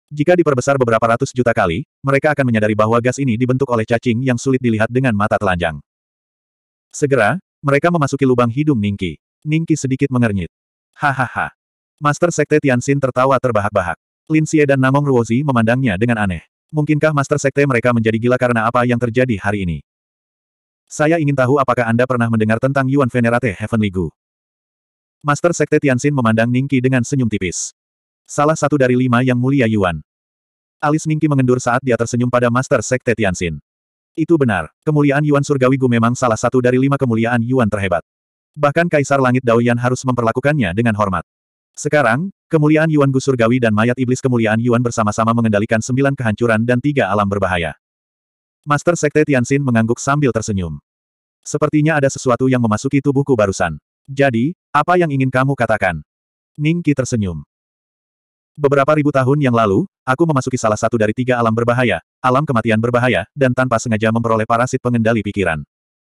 Jika diperbesar beberapa ratus juta kali, mereka akan menyadari bahwa gas ini dibentuk oleh cacing yang sulit dilihat dengan mata telanjang. Segera, mereka memasuki lubang hidung Ningki. Ningki sedikit mengernyit. Hahaha. Master Sekte Tianxin tertawa terbahak-bahak. Lin Xie dan Namong Ruozi memandangnya dengan aneh. Mungkinkah Master Sekte mereka menjadi gila karena apa yang terjadi hari ini? Saya ingin tahu apakah Anda pernah mendengar tentang Yuan Venerate Heavenly Gu. Master Sekte Tianxin memandang Ningki dengan senyum tipis. Salah satu dari lima yang mulia Yuan. Alis Ningki mengendur saat dia tersenyum pada Master Sekte Tianxin. Itu benar, kemuliaan Yuan Surgawi Gu memang salah satu dari lima kemuliaan Yuan terhebat. Bahkan Kaisar Langit Daoyan harus memperlakukannya dengan hormat. Sekarang, kemuliaan Yuan Gu Surgawi dan mayat iblis kemuliaan Yuan bersama-sama mengendalikan sembilan kehancuran dan tiga alam berbahaya. Master Sekte Tianxin mengangguk sambil tersenyum. Sepertinya ada sesuatu yang memasuki tubuhku barusan. Jadi, apa yang ingin kamu katakan? Ningki tersenyum. Beberapa ribu tahun yang lalu, aku memasuki salah satu dari tiga alam berbahaya, alam kematian berbahaya, dan tanpa sengaja memperoleh parasit pengendali pikiran.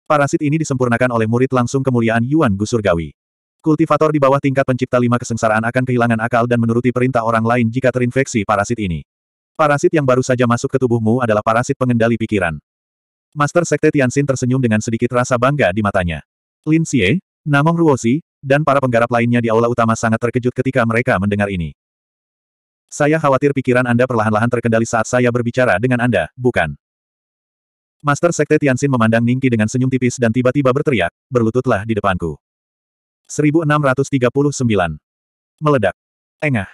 Parasit ini disempurnakan oleh murid langsung kemuliaan Yuan Gusurgawi. Kultivator di bawah tingkat pencipta lima kesengsaraan akan kehilangan akal dan menuruti perintah orang lain jika terinfeksi parasit ini. Parasit yang baru saja masuk ke tubuhmu adalah parasit pengendali pikiran. Master Sekte Tianxin tersenyum dengan sedikit rasa bangga di matanya. Lin Xie, Namong Ruosi, dan para penggarap lainnya di aula utama sangat terkejut ketika mereka mendengar ini. Saya khawatir pikiran Anda perlahan-lahan terkendali saat saya berbicara dengan Anda, bukan? Master Sekte Tianxin memandang Ningki dengan senyum tipis dan tiba-tiba berteriak, berlututlah di depanku. 1639. Meledak. Engah.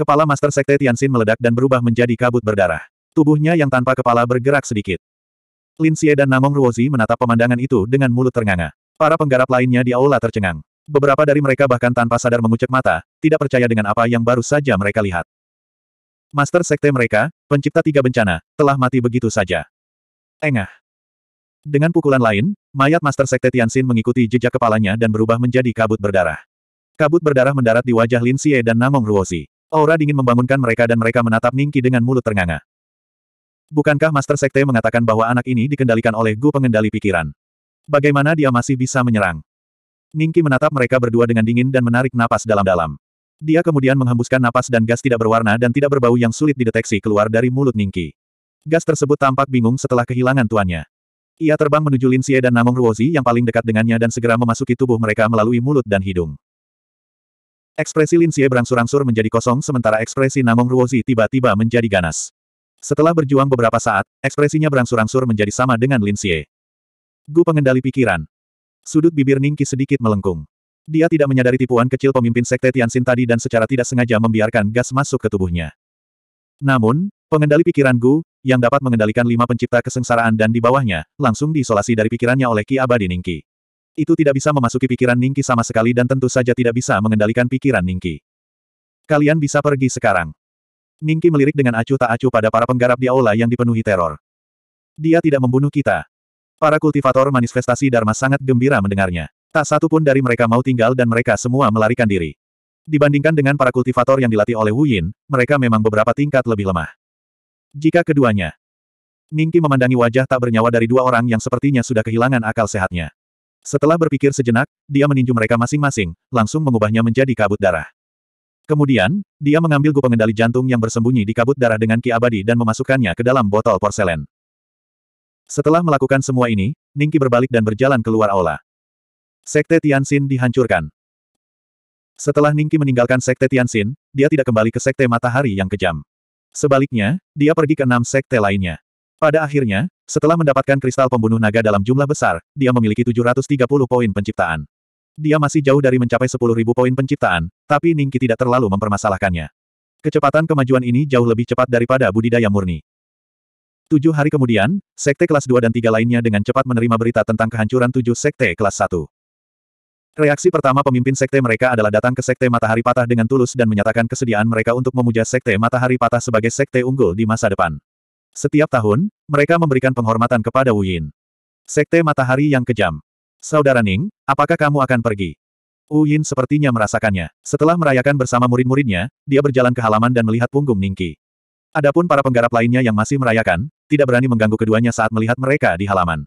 Kepala Master Sekte Tianxin meledak dan berubah menjadi kabut berdarah. Tubuhnya yang tanpa kepala bergerak sedikit. Lin Xie dan Namong Ruozi menatap pemandangan itu dengan mulut ternganga. Para penggarap lainnya di aula tercengang. Beberapa dari mereka bahkan tanpa sadar mengucek mata, tidak percaya dengan apa yang baru saja mereka lihat. Master Sekte mereka, pencipta tiga bencana, telah mati begitu saja. Engah. Dengan pukulan lain, mayat Master Sekte Tianxin mengikuti jejak kepalanya dan berubah menjadi kabut berdarah. Kabut berdarah mendarat di wajah Lin Xie dan Namong Ruosi. Aura dingin membangunkan mereka dan mereka menatap Ningki dengan mulut ternganga. Bukankah Master Sekte mengatakan bahwa anak ini dikendalikan oleh Gu pengendali pikiran? Bagaimana dia masih bisa menyerang? Ningki menatap mereka berdua dengan dingin dan menarik napas dalam-dalam. Dia kemudian menghembuskan napas dan gas tidak berwarna dan tidak berbau yang sulit dideteksi keluar dari mulut Ningki. Gas tersebut tampak bingung setelah kehilangan tuannya. Ia terbang menuju Lin Xie dan Namong Ruozi yang paling dekat dengannya dan segera memasuki tubuh mereka melalui mulut dan hidung. Ekspresi Lin Xie berangsur-angsur menjadi kosong sementara ekspresi Namong Ruozi tiba-tiba menjadi ganas. Setelah berjuang beberapa saat, ekspresinya berangsur-angsur menjadi sama dengan Lin Xie. Gu pengendali pikiran. Sudut bibir Ningki sedikit melengkung. Dia tidak menyadari tipuan kecil pemimpin sekte Tianxin tadi dan secara tidak sengaja membiarkan gas masuk ke tubuhnya. Namun, pengendali pikiran Gu, yang dapat mengendalikan lima pencipta kesengsaraan dan di bawahnya, langsung diisolasi dari pikirannya oleh Ki Abadi Ningki. Itu tidak bisa memasuki pikiran Ningki sama sekali dan tentu saja tidak bisa mengendalikan pikiran Ningki. Kalian bisa pergi sekarang. Ningki melirik dengan acuh tak acuh pada para penggarap di aula yang dipenuhi teror. Dia tidak membunuh kita. Para kultivator manifestasi Dharma sangat gembira mendengarnya. Tak satu pun dari mereka mau tinggal dan mereka semua melarikan diri. Dibandingkan dengan para kultivator yang dilatih oleh Wu Yin, mereka memang beberapa tingkat lebih lemah. Jika keduanya. Ningki memandangi wajah tak bernyawa dari dua orang yang sepertinya sudah kehilangan akal sehatnya. Setelah berpikir sejenak, dia meninju mereka masing-masing, langsung mengubahnya menjadi kabut darah. Kemudian, dia mengambil gu pengendali jantung yang bersembunyi di kabut darah dengan ki abadi dan memasukkannya ke dalam botol porselen. Setelah melakukan semua ini, Ningki berbalik dan berjalan keluar aula. Sekte Tianxin dihancurkan. Setelah Ningki meninggalkan Sekte Tianxin, dia tidak kembali ke Sekte Matahari yang kejam. Sebaliknya, dia pergi ke enam sekte lainnya. Pada akhirnya, setelah mendapatkan kristal pembunuh naga dalam jumlah besar, dia memiliki 730 poin penciptaan. Dia masih jauh dari mencapai 10.000 poin penciptaan, tapi Ningki tidak terlalu mempermasalahkannya. Kecepatan kemajuan ini jauh lebih cepat daripada budidaya murni. Tujuh hari kemudian, sekte kelas 2 dan 3 lainnya dengan cepat menerima berita tentang kehancuran tujuh sekte kelas 1. Reaksi pertama pemimpin sekte mereka adalah datang ke sekte Matahari Patah dengan tulus dan menyatakan kesediaan mereka untuk memuja sekte Matahari Patah sebagai sekte unggul di masa depan. Setiap tahun, mereka memberikan penghormatan kepada Wu Yin. Sekte Matahari yang kejam. Saudara Ning, apakah kamu akan pergi? Wu Yin sepertinya merasakannya. Setelah merayakan bersama murid-muridnya, dia berjalan ke halaman dan melihat punggung Ningki. Adapun para penggarap lainnya yang masih merayakan, tidak berani mengganggu keduanya saat melihat mereka di halaman.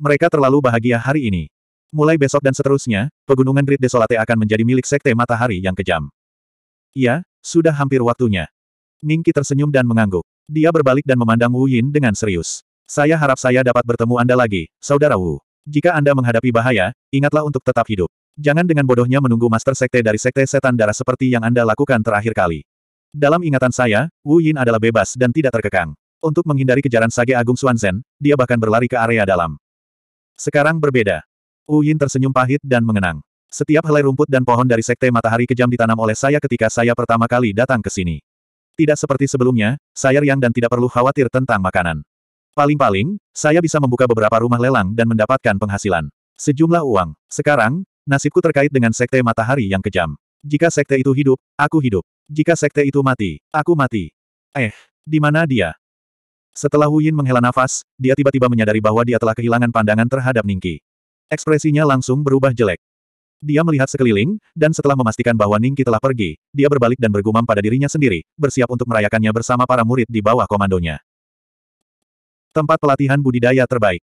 Mereka terlalu bahagia hari ini. Mulai besok dan seterusnya, pegunungan Great Desolate akan menjadi milik Sekte Matahari yang kejam. Iya, sudah hampir waktunya. Ningki tersenyum dan mengangguk. Dia berbalik dan memandang Wu Yin dengan serius. Saya harap saya dapat bertemu Anda lagi, Saudara Wu. Jika Anda menghadapi bahaya, ingatlah untuk tetap hidup. Jangan dengan bodohnya menunggu Master Sekte dari Sekte Setan Darah seperti yang Anda lakukan terakhir kali. Dalam ingatan saya, Wu Yin adalah bebas dan tidak terkekang. Untuk menghindari kejaran Sage Agung Xuanzhen, dia bahkan berlari ke area dalam. Sekarang berbeda. Uyin tersenyum pahit dan mengenang. Setiap helai rumput dan pohon dari sekte matahari kejam ditanam oleh saya ketika saya pertama kali datang ke sini. Tidak seperti sebelumnya, saya riang dan tidak perlu khawatir tentang makanan. Paling-paling, saya bisa membuka beberapa rumah lelang dan mendapatkan penghasilan. Sejumlah uang. Sekarang, nasibku terkait dengan sekte matahari yang kejam. Jika sekte itu hidup, aku hidup. Jika sekte itu mati, aku mati. Eh, di mana dia? Setelah Yin menghela nafas, dia tiba-tiba menyadari bahwa dia telah kehilangan pandangan terhadap Ningki. Ekspresinya langsung berubah jelek. Dia melihat sekeliling, dan setelah memastikan bahwa Ningki telah pergi, dia berbalik dan bergumam pada dirinya sendiri, bersiap untuk merayakannya bersama para murid di bawah komandonya. Tempat pelatihan budidaya terbaik.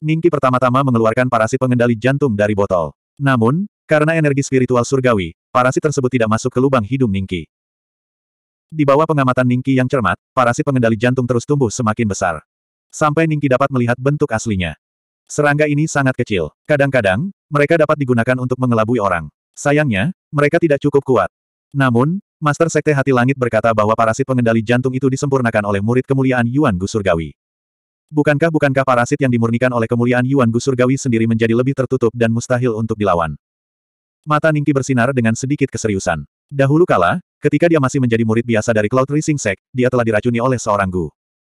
Ningki pertama-tama mengeluarkan parasit pengendali jantung dari botol. Namun, karena energi spiritual surgawi, parasit tersebut tidak masuk ke lubang hidung Ningki. Di bawah pengamatan Ningki yang cermat, parasit pengendali jantung terus tumbuh semakin besar. Sampai Ningki dapat melihat bentuk aslinya. Serangga ini sangat kecil. Kadang-kadang, mereka dapat digunakan untuk mengelabui orang. Sayangnya, mereka tidak cukup kuat. Namun, Master Sekte Hati Langit berkata bahwa parasit pengendali jantung itu disempurnakan oleh murid kemuliaan Yuan Gusurgawi. Bukankah-bukankah parasit yang dimurnikan oleh kemuliaan Yuan Gusurgawi sendiri menjadi lebih tertutup dan mustahil untuk dilawan? Mata Ningki bersinar dengan sedikit keseriusan. Dahulu kala, ketika dia masih menjadi murid biasa dari Cloud Rising Sect, dia telah diracuni oleh seorang Gu.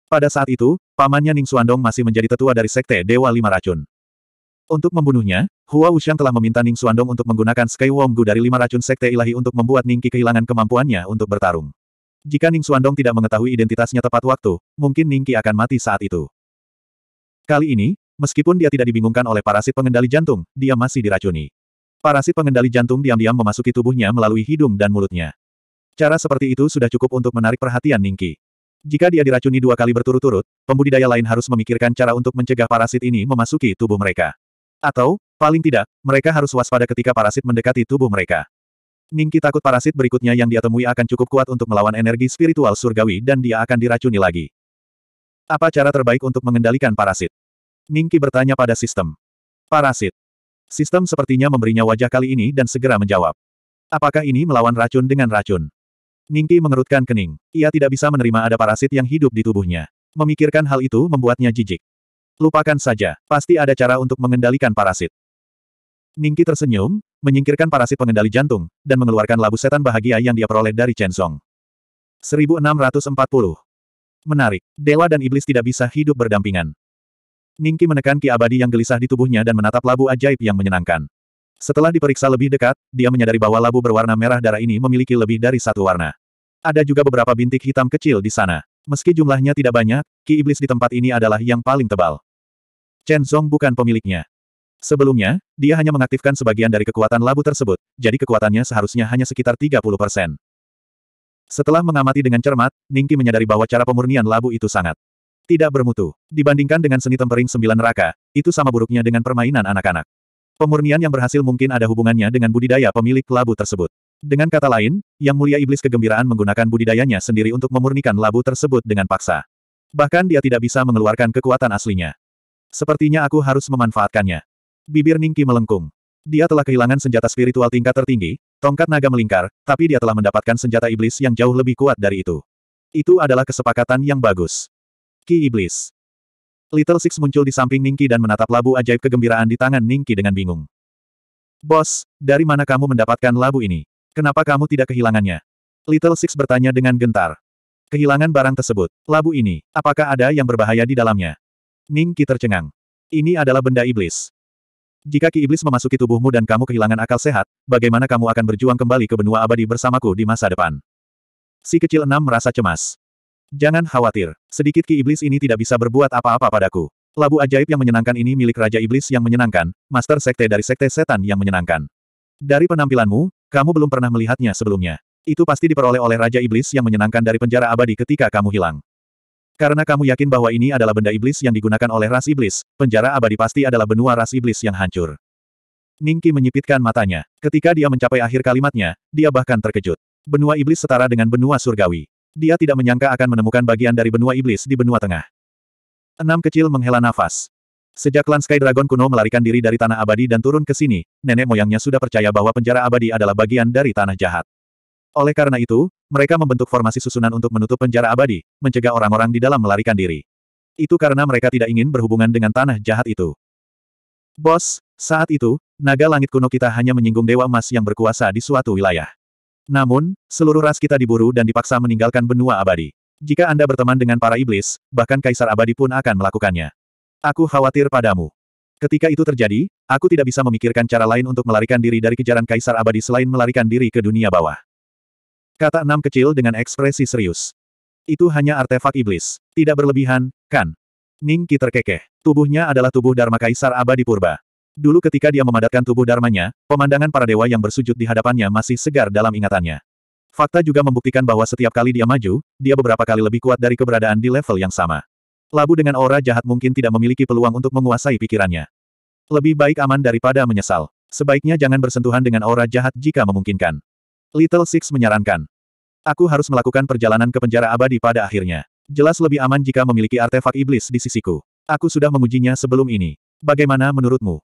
Pada saat itu, pamannya Ning Suandong masih menjadi tetua dari Sekte Dewa Lima Racun. Untuk membunuhnya, Hua Wuxiang telah meminta Ning Suandong untuk menggunakan Sky Gu dari Lima Racun Sekte Ilahi untuk membuat Ning Ningqi kehilangan kemampuannya untuk bertarung. Jika Ning Suandong tidak mengetahui identitasnya tepat waktu, mungkin Ning Ningqi akan mati saat itu. Kali ini, meskipun dia tidak dibingungkan oleh parasit pengendali jantung, dia masih diracuni. Parasit pengendali jantung diam-diam memasuki tubuhnya melalui hidung dan mulutnya. Cara seperti itu sudah cukup untuk menarik perhatian Ningqi. Jika dia diracuni dua kali berturut-turut, pembudidaya lain harus memikirkan cara untuk mencegah parasit ini memasuki tubuh mereka. Atau, paling tidak, mereka harus waspada ketika parasit mendekati tubuh mereka. Ningki takut parasit berikutnya yang dia temui akan cukup kuat untuk melawan energi spiritual surgawi dan dia akan diracuni lagi. Apa cara terbaik untuk mengendalikan parasit? Ningki bertanya pada sistem. Parasit. Sistem sepertinya memberinya wajah kali ini dan segera menjawab. Apakah ini melawan racun dengan racun? Ningki mengerutkan kening. Ia tidak bisa menerima ada parasit yang hidup di tubuhnya. Memikirkan hal itu membuatnya jijik. Lupakan saja, pasti ada cara untuk mengendalikan parasit. Ningki tersenyum, menyingkirkan parasit pengendali jantung, dan mengeluarkan labu setan bahagia yang dia peroleh dari Chen Song. 1640. Menarik, Dewa dan Iblis tidak bisa hidup berdampingan. Ningki menekan ki abadi yang gelisah di tubuhnya dan menatap labu ajaib yang menyenangkan. Setelah diperiksa lebih dekat, dia menyadari bahwa labu berwarna merah darah ini memiliki lebih dari satu warna. Ada juga beberapa bintik hitam kecil di sana. Meski jumlahnya tidak banyak, ki iblis di tempat ini adalah yang paling tebal. Chen Zhong bukan pemiliknya. Sebelumnya, dia hanya mengaktifkan sebagian dari kekuatan labu tersebut, jadi kekuatannya seharusnya hanya sekitar 30 persen. Setelah mengamati dengan cermat, Ningki menyadari bahwa cara pemurnian labu itu sangat tidak bermutu. Dibandingkan dengan seni tempering sembilan neraka, itu sama buruknya dengan permainan anak-anak. Pemurnian yang berhasil mungkin ada hubungannya dengan budidaya pemilik labu tersebut. Dengan kata lain, Yang Mulia Iblis Kegembiraan menggunakan budidayanya sendiri untuk memurnikan labu tersebut dengan paksa. Bahkan dia tidak bisa mengeluarkan kekuatan aslinya. Sepertinya aku harus memanfaatkannya. Bibir Ningki melengkung. Dia telah kehilangan senjata spiritual tingkat tertinggi, tongkat naga melingkar, tapi dia telah mendapatkan senjata iblis yang jauh lebih kuat dari itu. Itu adalah kesepakatan yang bagus. Ki Iblis. Little Six muncul di samping Ningki dan menatap labu ajaib kegembiraan di tangan Ningki dengan bingung. Bos, dari mana kamu mendapatkan labu ini? Kenapa kamu tidak kehilangannya? Little Six bertanya dengan gentar. Kehilangan barang tersebut, labu ini, apakah ada yang berbahaya di dalamnya? Ningki tercengang. Ini adalah benda iblis. Jika ki iblis memasuki tubuhmu dan kamu kehilangan akal sehat, bagaimana kamu akan berjuang kembali ke benua abadi bersamaku di masa depan? Si kecil enam merasa cemas. Jangan khawatir, sedikit ki iblis ini tidak bisa berbuat apa-apa padaku. Labu ajaib yang menyenangkan ini milik Raja Iblis yang menyenangkan, Master Sekte dari Sekte Setan yang menyenangkan. Dari penampilanmu, kamu belum pernah melihatnya sebelumnya. Itu pasti diperoleh oleh Raja Iblis yang menyenangkan dari penjara abadi ketika kamu hilang. Karena kamu yakin bahwa ini adalah benda iblis yang digunakan oleh ras iblis, penjara abadi pasti adalah benua ras iblis yang hancur. Ningki menyipitkan matanya. Ketika dia mencapai akhir kalimatnya, dia bahkan terkejut. Benua iblis setara dengan benua surgawi. Dia tidak menyangka akan menemukan bagian dari benua iblis di benua tengah. Enam kecil menghela nafas. Sejak klan Sky Dragon kuno melarikan diri dari tanah abadi dan turun ke sini, nenek moyangnya sudah percaya bahwa penjara abadi adalah bagian dari tanah jahat. Oleh karena itu, mereka membentuk formasi susunan untuk menutup penjara abadi, mencegah orang-orang di dalam melarikan diri. Itu karena mereka tidak ingin berhubungan dengan tanah jahat itu. Bos, saat itu, naga langit kuno kita hanya menyinggung Dewa Emas yang berkuasa di suatu wilayah. Namun, seluruh ras kita diburu dan dipaksa meninggalkan benua abadi. Jika Anda berteman dengan para iblis, bahkan kaisar abadi pun akan melakukannya. Aku khawatir padamu. Ketika itu terjadi, aku tidak bisa memikirkan cara lain untuk melarikan diri dari kejaran kaisar abadi selain melarikan diri ke dunia bawah. Kata enam kecil dengan ekspresi serius. Itu hanya artefak iblis. Tidak berlebihan, kan? Ning terkekeh. Tubuhnya adalah tubuh Dharma Kaisar Abadi Purba. Dulu ketika dia memadatkan tubuh dharmanya, pemandangan para dewa yang bersujud di hadapannya masih segar dalam ingatannya. Fakta juga membuktikan bahwa setiap kali dia maju, dia beberapa kali lebih kuat dari keberadaan di level yang sama. Labu dengan aura jahat mungkin tidak memiliki peluang untuk menguasai pikirannya. Lebih baik aman daripada menyesal. Sebaiknya jangan bersentuhan dengan aura jahat jika memungkinkan. Little Six menyarankan. Aku harus melakukan perjalanan ke penjara abadi pada akhirnya. Jelas lebih aman jika memiliki artefak iblis di sisiku. Aku sudah mengujinya sebelum ini. Bagaimana menurutmu?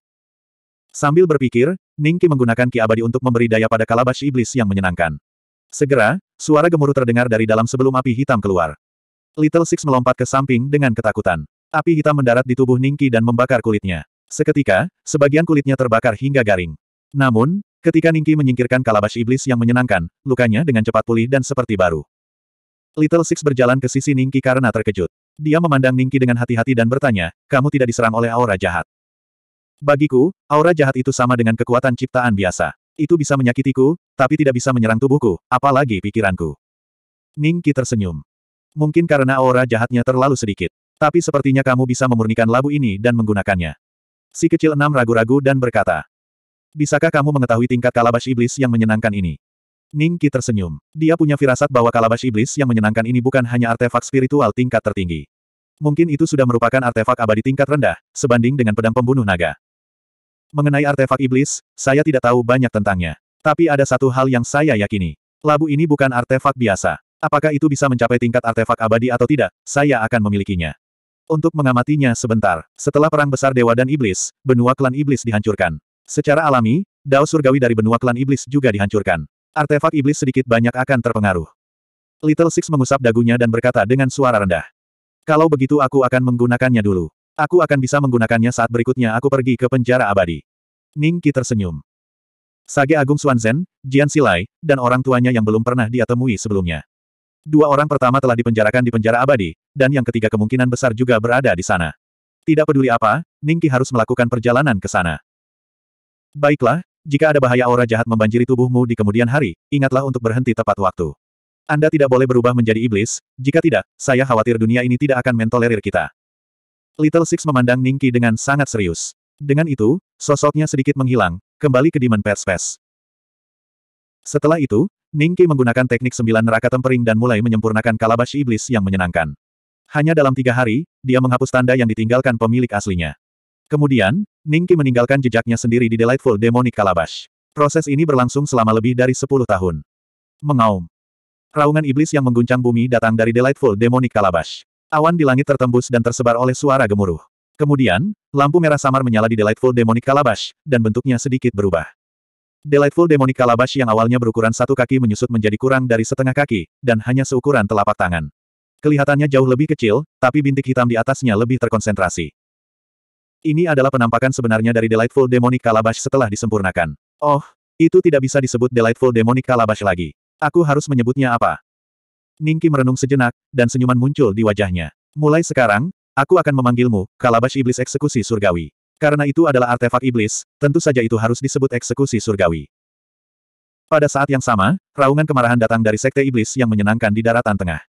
Sambil berpikir, Ningki menggunakan ki abadi untuk memberi daya pada kalabash iblis yang menyenangkan. Segera, suara gemuruh terdengar dari dalam sebelum api hitam keluar. Little Six melompat ke samping dengan ketakutan. Api hitam mendarat di tubuh Ningki dan membakar kulitnya. Seketika, sebagian kulitnya terbakar hingga garing. Namun, ketika Ningki menyingkirkan kalabash iblis yang menyenangkan, lukanya dengan cepat pulih dan seperti baru. Little Six berjalan ke sisi Ningki karena terkejut. Dia memandang Ningki dengan hati-hati dan bertanya, kamu tidak diserang oleh aura jahat. Bagiku, aura jahat itu sama dengan kekuatan ciptaan biasa. Itu bisa menyakitiku, tapi tidak bisa menyerang tubuhku, apalagi pikiranku. Ningki tersenyum. Mungkin karena aura jahatnya terlalu sedikit. Tapi sepertinya kamu bisa memurnikan labu ini dan menggunakannya. Si kecil enam ragu-ragu dan berkata. Bisakah kamu mengetahui tingkat kalabash iblis yang menyenangkan ini? Ningki tersenyum. Dia punya firasat bahwa kalabash iblis yang menyenangkan ini bukan hanya artefak spiritual tingkat tertinggi. Mungkin itu sudah merupakan artefak abadi tingkat rendah, sebanding dengan pedang pembunuh naga. Mengenai artefak iblis, saya tidak tahu banyak tentangnya. Tapi ada satu hal yang saya yakini. Labu ini bukan artefak biasa. Apakah itu bisa mencapai tingkat artefak abadi atau tidak, saya akan memilikinya. Untuk mengamatinya sebentar, setelah perang besar dewa dan iblis, benua klan iblis dihancurkan. Secara alami, dao surgawi dari benua klan iblis juga dihancurkan. Artefak iblis sedikit banyak akan terpengaruh. Little Six mengusap dagunya dan berkata dengan suara rendah. Kalau begitu aku akan menggunakannya dulu. Aku akan bisa menggunakannya saat berikutnya aku pergi ke penjara abadi. Ning Qi tersenyum. Sage Agung Xuanzhen, Jian Silai, dan orang tuanya yang belum pernah dia temui sebelumnya. Dua orang pertama telah dipenjarakan di penjara abadi, dan yang ketiga kemungkinan besar juga berada di sana. Tidak peduli apa, Ning Qi harus melakukan perjalanan ke sana. Baiklah, jika ada bahaya aura jahat membanjiri tubuhmu di kemudian hari, ingatlah untuk berhenti tepat waktu. Anda tidak boleh berubah menjadi iblis, jika tidak, saya khawatir dunia ini tidak akan mentolerir kita. Little Six memandang Ningki dengan sangat serius. Dengan itu, sosoknya sedikit menghilang, kembali ke Demon Pet Space. Setelah itu, Ningki menggunakan teknik sembilan neraka tempering dan mulai menyempurnakan kalabash iblis yang menyenangkan. Hanya dalam tiga hari, dia menghapus tanda yang ditinggalkan pemilik aslinya. Kemudian, Ningki meninggalkan jejaknya sendiri di Delightful Demonic Kalabash. Proses ini berlangsung selama lebih dari sepuluh tahun. Mengaum. Raungan iblis yang mengguncang bumi datang dari Delightful Demonic Kalabash. Awan di langit tertembus dan tersebar oleh suara gemuruh. Kemudian, lampu merah samar menyala di Delightful Demonic Calabash, dan bentuknya sedikit berubah. Delightful Demonic Calabash yang awalnya berukuran satu kaki menyusut menjadi kurang dari setengah kaki, dan hanya seukuran telapak tangan. Kelihatannya jauh lebih kecil, tapi bintik hitam di atasnya lebih terkonsentrasi. Ini adalah penampakan sebenarnya dari Delightful Demonic Calabash setelah disempurnakan. Oh, itu tidak bisa disebut Delightful Demonic Calabash lagi. Aku harus menyebutnya apa? Ningki merenung sejenak, dan senyuman muncul di wajahnya. Mulai sekarang, aku akan memanggilmu, Kalabash Iblis Eksekusi Surgawi. Karena itu adalah artefak iblis, tentu saja itu harus disebut eksekusi surgawi. Pada saat yang sama, raungan kemarahan datang dari sekte iblis yang menyenangkan di daratan tengah.